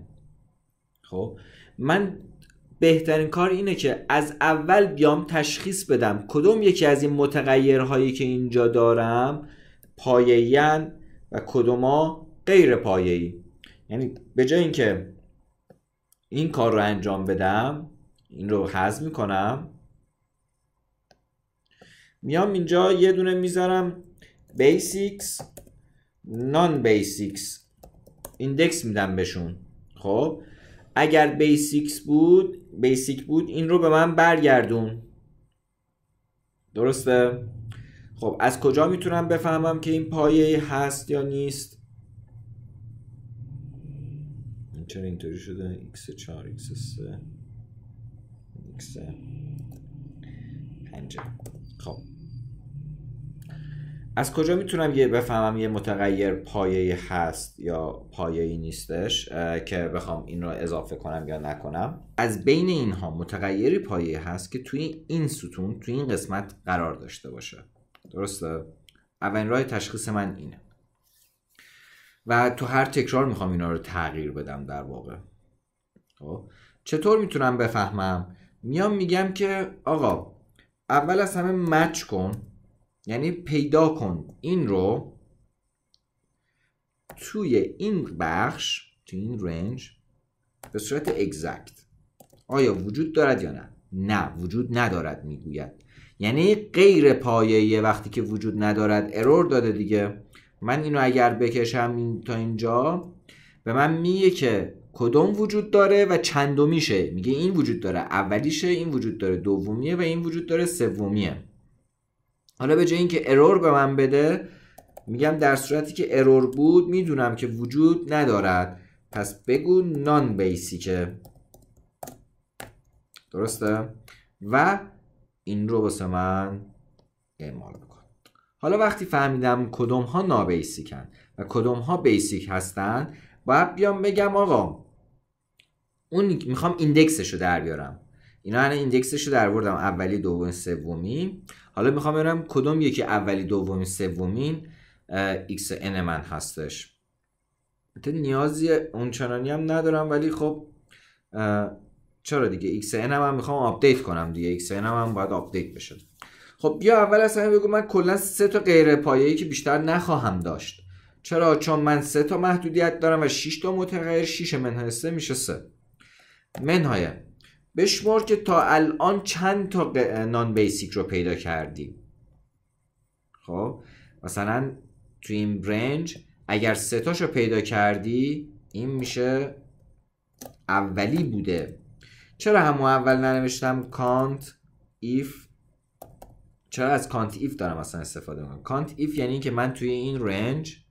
خب من بهترین کار اینه که از اول بیام تشخیص بدم کدوم یکی از این متغیرهایی که اینجا دارم پایین و کدوما غیر ای یعنی به جای اینکه این کار رو انجام بدم این رو می میکنم میام اینجا یه دونه میذارم بیسیکس نان بیسیکس ایندکس میدم بهشون خب اگر بیسیکس بود بیسیک بود این رو به من برگردون درسته خب از کجا میتونم بفهمم که این پایه هست یا نیست چرا اینطوری شده x4 x3 x5 خب از کجا میتونم یه بفهمم یه متغیر پایه هست یا پایه نیستش که بخوام این رو اضافه کنم یا نکنم از بین اینها متغیری پایه هست که توی این ستون توی این قسمت قرار داشته باشه درسته اولین راه تشخیص من اینه و تو هر تکرار میخوام اینا رو تغییر بدم در واقع خب چطور میتونم بفهمم میام میگم که آقا اول از همه مچ کن یعنی پیدا کن این رو توی این بخش توی این رنج به صورت اگزکت آیا وجود دارد یا نه نه وجود ندارد میگوید یعنی غیر پایه وقتی که وجود ندارد ارور داده دیگه من اینو اگر بکشم این تا اینجا به من میگه که کدوم وجود داره و چندمیشه میگه این وجود داره اولیشه این وجود داره دومیه و این وجود داره سومیه حالا به جای اینکه ارور به من بده میگم در صورتی که ارور بود میدونم که وجود ندارد پس بگو نان بیسیکه درسته و این رو واسه من اعمال بکن حالا وقتی فهمیدم کدوم ها نابیسیکن و کدوم ها بیسیک هستن باید بیام بگم آقا اون میخوام ایندکسش رو در بیارم اینا هنه ایندکسش رو در بردم اولی دومی سومی حالا میخوام ببینم کدوم یکی اولی دومی سومین ایکس ان من هستش نیازی اونچنانی هم ندارم ولی خب چرا دیگه XN هم, هم میخوام آپدیت کنم دیگه XN هم, هم باید آپدیت بشه خب بیا اول از همه بگو من کلا سه تا غیر پایه‌ای که بیشتر نخواهم داشت چرا چون من سه تا محدودیت دارم و 6 تا متغیر 6 منهای سه میشه سه منهای بشمار که تا الان چند تا نان بیسیک رو پیدا کردی خب مثلا تو این رنج اگر سه تاشو پیدا کردی این میشه اولی بوده چرا همون اول ننوشتم کانت ایف چرا از کانت ایف دارم اصلا استفاده میکنم کانت ایف یعنی اینکه که من توی این رنج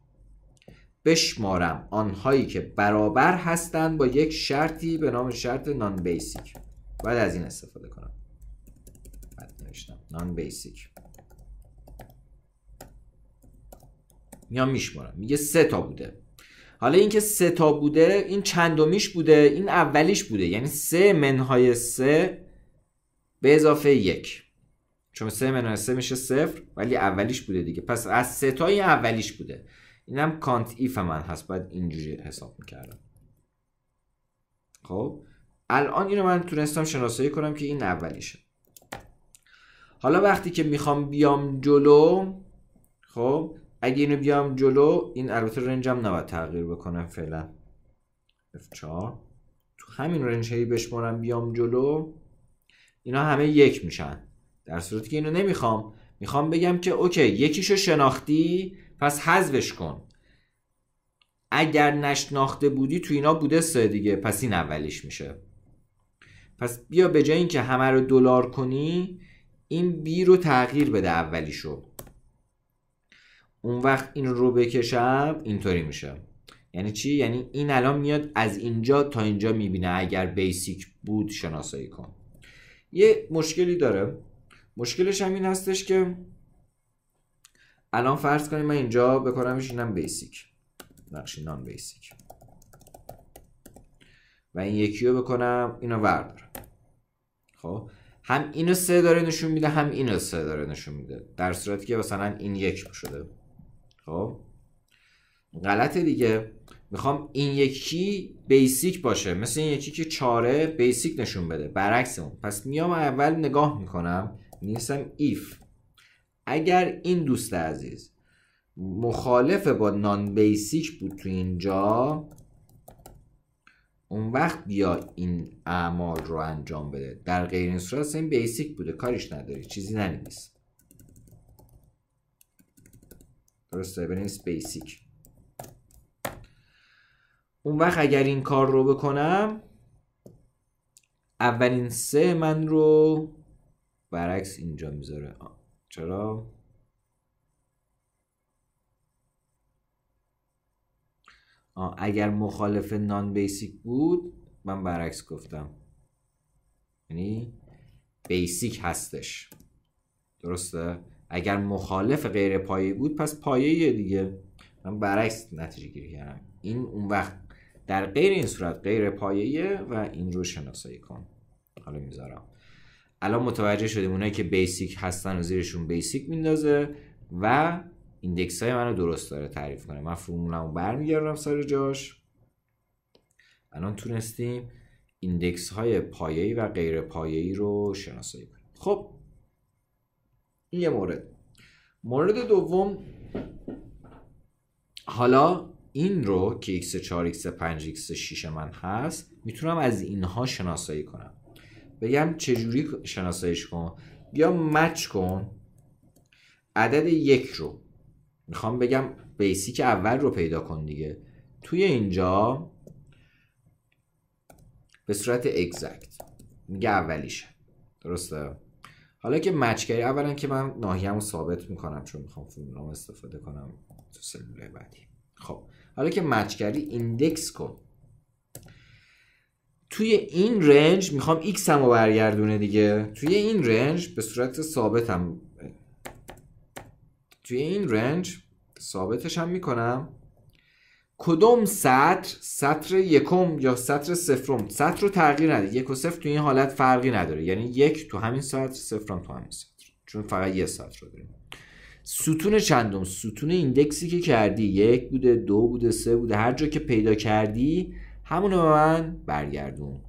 بشمارم آنهایی که برابر هستند با یک شرطی به نام شرط نان بیسیک بعد از این استفاده کنم بعد نوشتم نان بیسیک میام میشمارم میگه سه تا بوده حالا اینکه سه تا بوده این چندمیش بوده این اولیش بوده یعنی سه منهای سه به اضافه یک چون سه منهای سه میشه صفر ولی اولیش بوده دیگه پس از سه تای اولیش بوده اینم کانت ایف من هست باید اینجوری حساب میکردم خب الان اینو من تونستم شناسایی کنم که این اولیشه حالا وقتی که میخوام بیام جلو خب اگه اینو بیام جلو این البته رنجم نباید تغییر بکنم فعلا F4 تو همین رنج هایی بشمارم بیام جلو اینا همه یک میشن در صورتی که اینو نمیخوام میخوام بگم که اوکی یکیشو شناختی پس حذفش کن اگر نشناخته بودی تو اینا بوده سه دیگه پس این اولیش میشه پس بیا به جای اینکه همه رو دلار کنی این بی رو تغییر بده اولیشو اون وقت این رو بکشم اینطوری میشه یعنی چی یعنی این الان میاد از اینجا تا اینجا میبینه اگر بیسیک بود شناسایی کن یه مشکلی داره مشکلش هم این هستش که الان فرض کنیم من اینجا بکنمش اینم بیسیک نقش نان بیسیک و این یکی رو بکنم اینو برم خب هم اینو سه داره نشون میده هم اینو سه داره نشون میده در صورتی که مثلا این یک شده خب غلط دیگه میخوام این یکی بیسیک باشه مثل این یکی که چاره بیسیک نشون بده برعکس اون پس میام اول نگاه میکنم نیستم ایف اگر این دوست عزیز مخالف با نان بیسیک بود تو اینجا اون وقت بیا این اعمال رو انجام بده در غیر این صورت این بیسیک بوده کارش نداری چیزی ننویس درسته بنویس بیسیک اون وقت اگر این کار رو بکنم اولین سه من رو برعکس اینجا میذاره چرا؟ اگر مخالف نان بیسیک بود من برعکس گفتم یعنی بیسیک هستش درسته؟ اگر مخالف غیر پایه بود پس پایه دیگه من برعکس نتیجه گیری کردم این اون وقت در غیر این صورت غیر پایه و این رو شناسایی کن حالا میذارم الان متوجه شدیم اونایی که بیسیک هستن و زیرشون بیسیک میندازه و ایندکس های منو درست داره تعریف کنه من فرمولم رو برمیگردم سر جاش الان تونستیم ایندکس های پایه‌ای و غیر پایه‌ای رو شناسایی کنیم خب این یه مورد مورد دوم حالا این رو که x4, x5, x6 من هست میتونم از اینها شناسایی کنم بگم چجوری شناساییش کن یا مچ کن عدد یک رو میخوام بگم بیسیک اول رو پیدا کن دیگه توی اینجا به صورت اگزکت میگه اولیشه درسته حالا که مچگری، اولا که من رو ثابت میکنم چون میخوام فرمولام استفاده کنم تو سلول بعدی خب حالا که مچگری ایندکس کن توی این رنج میخوام x هم رو برگردونه دیگه توی این رنج به صورت ثابت هم توی این رنج ثابتش هم میکنم کدوم سطر سطر یکم یا سطر صفرم سطر رو تغییر نده یک و صفر تو این حالت فرقی نداره یعنی یک تو همین سطر صفرم تو همین سطر چون فقط یه سطر رو داریم ستون چندم ستون ایندکسی که کردی یک بوده دو بوده سه بوده هر جا که پیدا کردی همونو به من برگردون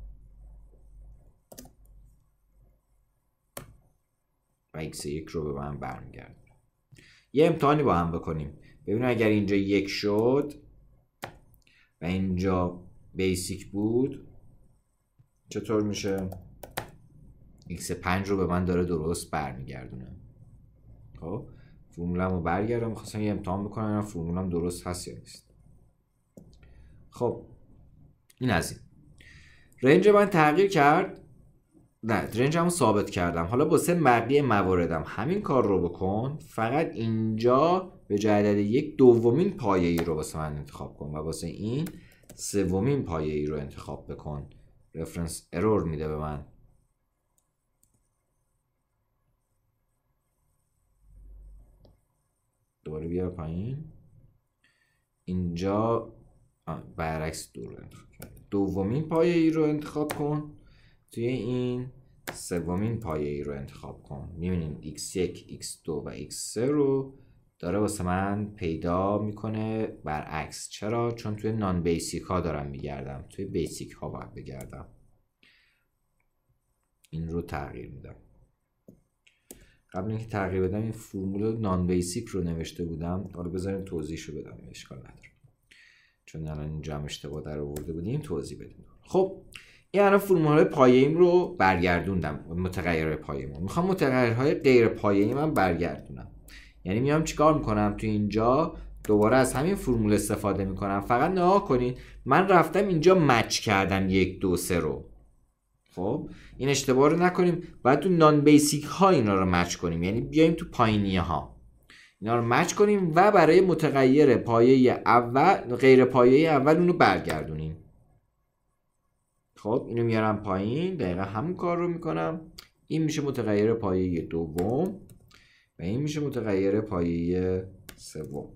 و ایکس یک رو به من برمیگردون یه امتحانی با هم بکنیم ببینیم اگر اینجا یک شد و اینجا بیسیک بود چطور میشه x5 رو به من داره درست برمیگردونه خب فرمولم رو برگردم میخواستم یه امتحان بکنم فرمولم درست هست یا نیست خب این از این رنج من تغییر کرد نه رنج رو ثابت کردم حالا با سه بقیه مواردم همین کار رو بکن فقط اینجا به جای یک دومین پایه ای رو واسه من انتخاب کن و واسه این سومین پایه ای رو انتخاب بکن رفرنس ارور میده به من دوباره بیا پایین اینجا برعکس دور انتخاب دومین پایه ای رو انتخاب کن توی این سومین پایه ای رو انتخاب کن میبینیم x1 x2 و x3 رو داره واسه من پیدا میکنه برعکس چرا چون توی نان بیسیک ها دارم میگردم توی بیسیک ها باید بگردم این رو تغییر میدم قبل اینکه تغییر بدم این فرمول نان بیسیک رو نوشته بودم حالا بذاریم توضیح رو بدم اشکال نداره چون الان اینجا هم اشتباه در آورده بودیم توضیح بدیم خب این الان فرمول ایم رو برگردوندم متغیرهای رو میخوام متغیرهای غیر پایه‌ایم هم برگردونم یعنی میام چیکار میکنم تو اینجا دوباره از همین فرمول استفاده میکنم فقط نها کنین من رفتم اینجا مچ کردم یک دو سه رو خب این اشتباه رو نکنیم باید تو نان بیسیک ها اینا رو مچ کنیم یعنی بیایم تو پایینیه ها اینا رو مچ کنیم و برای متغیر پایه اول غیر پایه اول اون رو برگردونیم خب اینو میارم پایین دقیقا همون کار رو میکنم این میشه متغیر پایه دوم و این میشه متغیر پایه سوم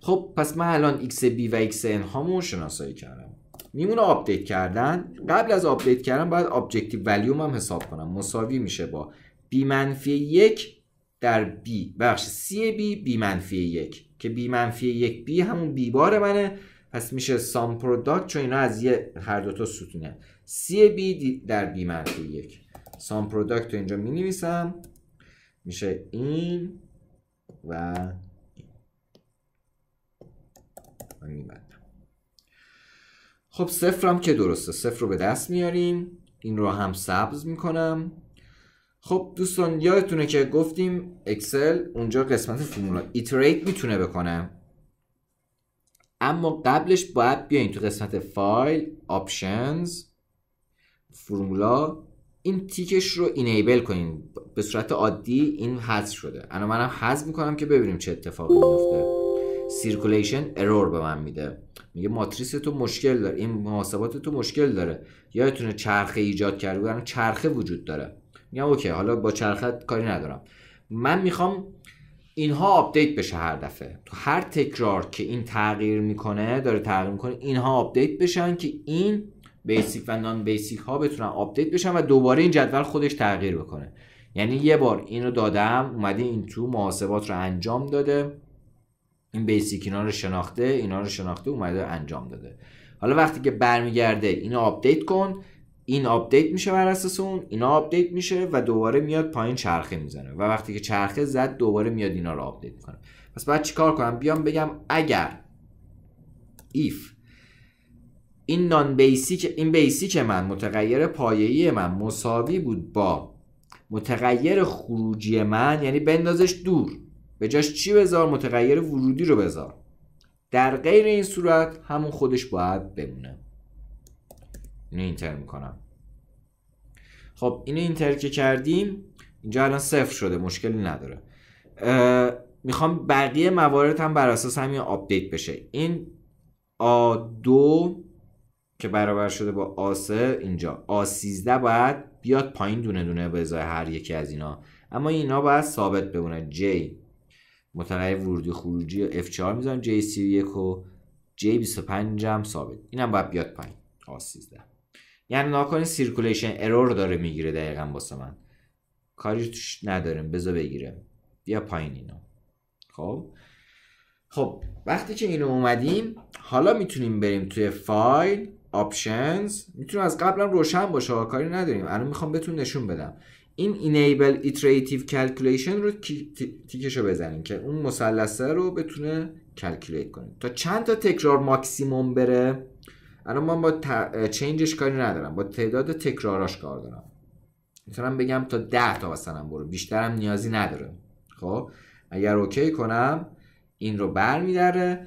خب پس من الان B و xn هامون شناسایی کردم میمونه آپدیت کردن قبل از آپدیت کردن باید ابجکتیو ولیوم هم حساب کنم مساوی میشه با b منفی یک در b بخش c b b منفی یک که b منفی یک b همون b بار منه پس میشه سام پروداکت چون اینا از یه هر تا ستونه c b در b منفی یک سام پروداکت رو اینجا می نویسم میشه این و این خب خب صفرم که درسته صفر رو به دست میاریم این رو هم سبز میکنم خب دوستان یادتونه که گفتیم اکسل اونجا قسمت فرمولا ایتریت میتونه بکنه اما قبلش باید بیاین تو قسمت فایل آپشنز فرمولا این تیکش رو اینیبل کنین به صورت عادی این حذف شده الان منم حذف میکنم که ببینیم چه اتفاقی میفته سیرکولیشن ارور به من میده میگه ماتریس تو مشکل داره این محاسبات تو مشکل داره یادتونه چرخه ایجاد کرده بودن چرخه وجود داره میگم اوکی حالا با چرخه کاری ندارم من میخوام اینها آپدیت بشه هر دفعه تو هر تکرار که این تغییر میکنه داره تغییر میکنه اینها آپدیت بشن که این بیسیک و نان بیسیک ها بتونن آپدیت بشن و دوباره این جدول خودش تغییر بکنه یعنی یه بار اینو دادم اومده این تو محاسبات رو انجام داده این بیسیک اینا رو شناخته اینا رو شناخته اومده انجام داده حالا وقتی که برمیگرده اینو آپدیت کن این آپدیت میشه بر اساس اون اینا آپدیت میشه و دوباره میاد پایین چرخه میزنه و وقتی که چرخه زد دوباره میاد اینا رو آپدیت میکنه پس باید چیکار کنم بیام بگم اگر if، این نان بیسیک این بیسیک من متغیر پایه‌ای من مساوی بود با متغیر خروجی من یعنی بندازش دور به جاش چی بذار متغیر ورودی رو بذار در غیر این صورت همون خودش باید بمونه اینو اینتر میکنم خب اینو اینتر که کردیم اینجا الان صفر شده مشکلی نداره میخوام بقیه موارد هم بر اساس همین آپدیت بشه این آ 2 که برابر شده با آسه اینجا A13 باید بیاد پایین دونه دونه به هر یکی از اینا اما اینا باید ثابت بمونه J مطلقه ورودی خروجی F4 میزن J31 و J25 هم ثابت اینم باید بیاد پایین A13 یعنی ناکنین سیرکولیشن ارور داره میگیره دقیقا باسه من کاری توش نداریم بذار بگیره بیا پایین اینا خب خب وقتی که اینو اومدیم حالا میتونیم بریم توی فایل options میتونه از قبلم روشن باشه کاری نداریم الان میخوام بهتون نشون بدم این enable iterative calculation رو تیکش رو بزنیم که اون مثلثه رو بتونه کلکیلیت کنیم تا چند تا تکرار ماکسیموم بره الان من با تا چینجش کاری ندارم با تعداد تکراراش کار دارم میتونم بگم تا 10 تا مثلا برو بیشترم نیازی نداره خب اگر اوکی کنم این رو بر میداره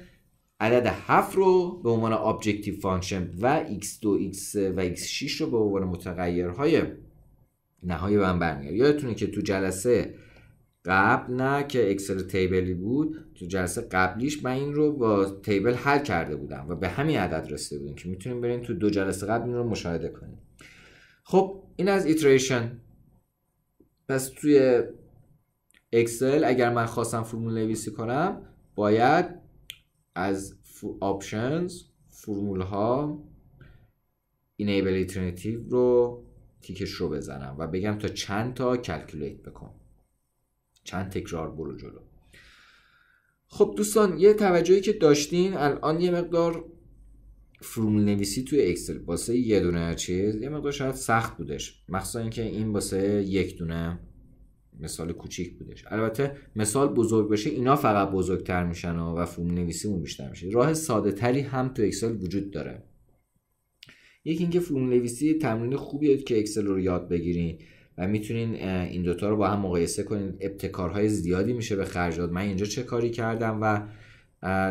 عدد 7 رو به عنوان ابجکتیو فانکشن و x2 x و x6 رو به عنوان متغیرهای نهایی به من برمیاره یادتونه که تو جلسه قبل نه که اکسل تیبلی بود تو جلسه قبلیش من این رو با تیبل حل کرده بودم و به همین عدد رسیده بودیم که میتونیم بریم تو دو جلسه قبل این رو مشاهده کنیم خب این از ایتریشن پس توی اکسل اگر من خواستم فرمول نویسی کنم باید از options فرمول ها enable alternative رو تیکش رو بزنم و بگم تا چند تا کلکولیت بکن چند تکرار برو جلو خب دوستان یه توجهی که داشتین الان یه مقدار فرمول نویسی توی اکسل باسه یه دونه چیز یه مقدار شاید سخت بودش مخصوصا اینکه این باسه یک دونه مثال کوچیک بودش البته مثال بزرگ بشه اینا فقط بزرگتر میشن و فرمول نویسیمون بیشتر میشه راه ساده تری هم تو اکسل وجود داره یکی اینکه فرمول نویسی تمرین خوبیه که اکسل رو یاد بگیرین و میتونین این دوتا رو با هم مقایسه کنین ابتکارهای زیادی میشه به خرج داد من اینجا چه کاری کردم و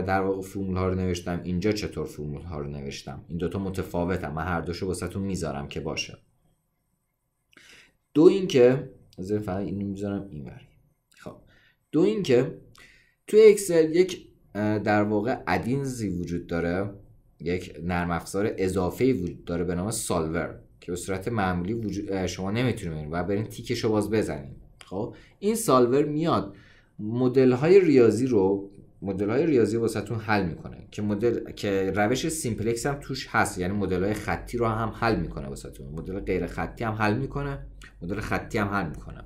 در واقع فرمول ها رو نوشتم اینجا چطور فرمول ها رو نوشتم این دوتا متفاوتم من هر دوشو واسهتون میذارم که باشه دو اینکه از اینو میذارم اینوری خب دو اینکه توی اکسل یک در واقع ادینزی وجود داره یک نرم افزار اضافه وجود داره به نام سالور که به صورت معمولی وجود شما نمیتونید و برین تیکش باز بزنید خب این سالور میاد مدل های ریاضی رو مدل های ریاضی واسهتون حل میکنه که مدل که روش سیمپلکس هم توش هست یعنی مدل های خطی رو هم حل میکنه واسهتون مدل غیر خطی هم حل میکنه مدل خطی هم حل میکنه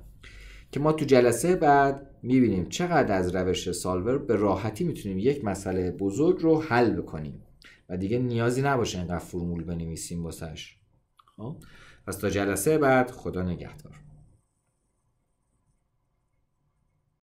که ما تو جلسه بعد میبینیم چقدر از روش سالور به راحتی میتونیم یک مسئله بزرگ رو حل بکنیم و دیگه نیازی نباشه اینقدر فرمول بنویسیم واسش خب پس تا جلسه بعد خدا نگهدار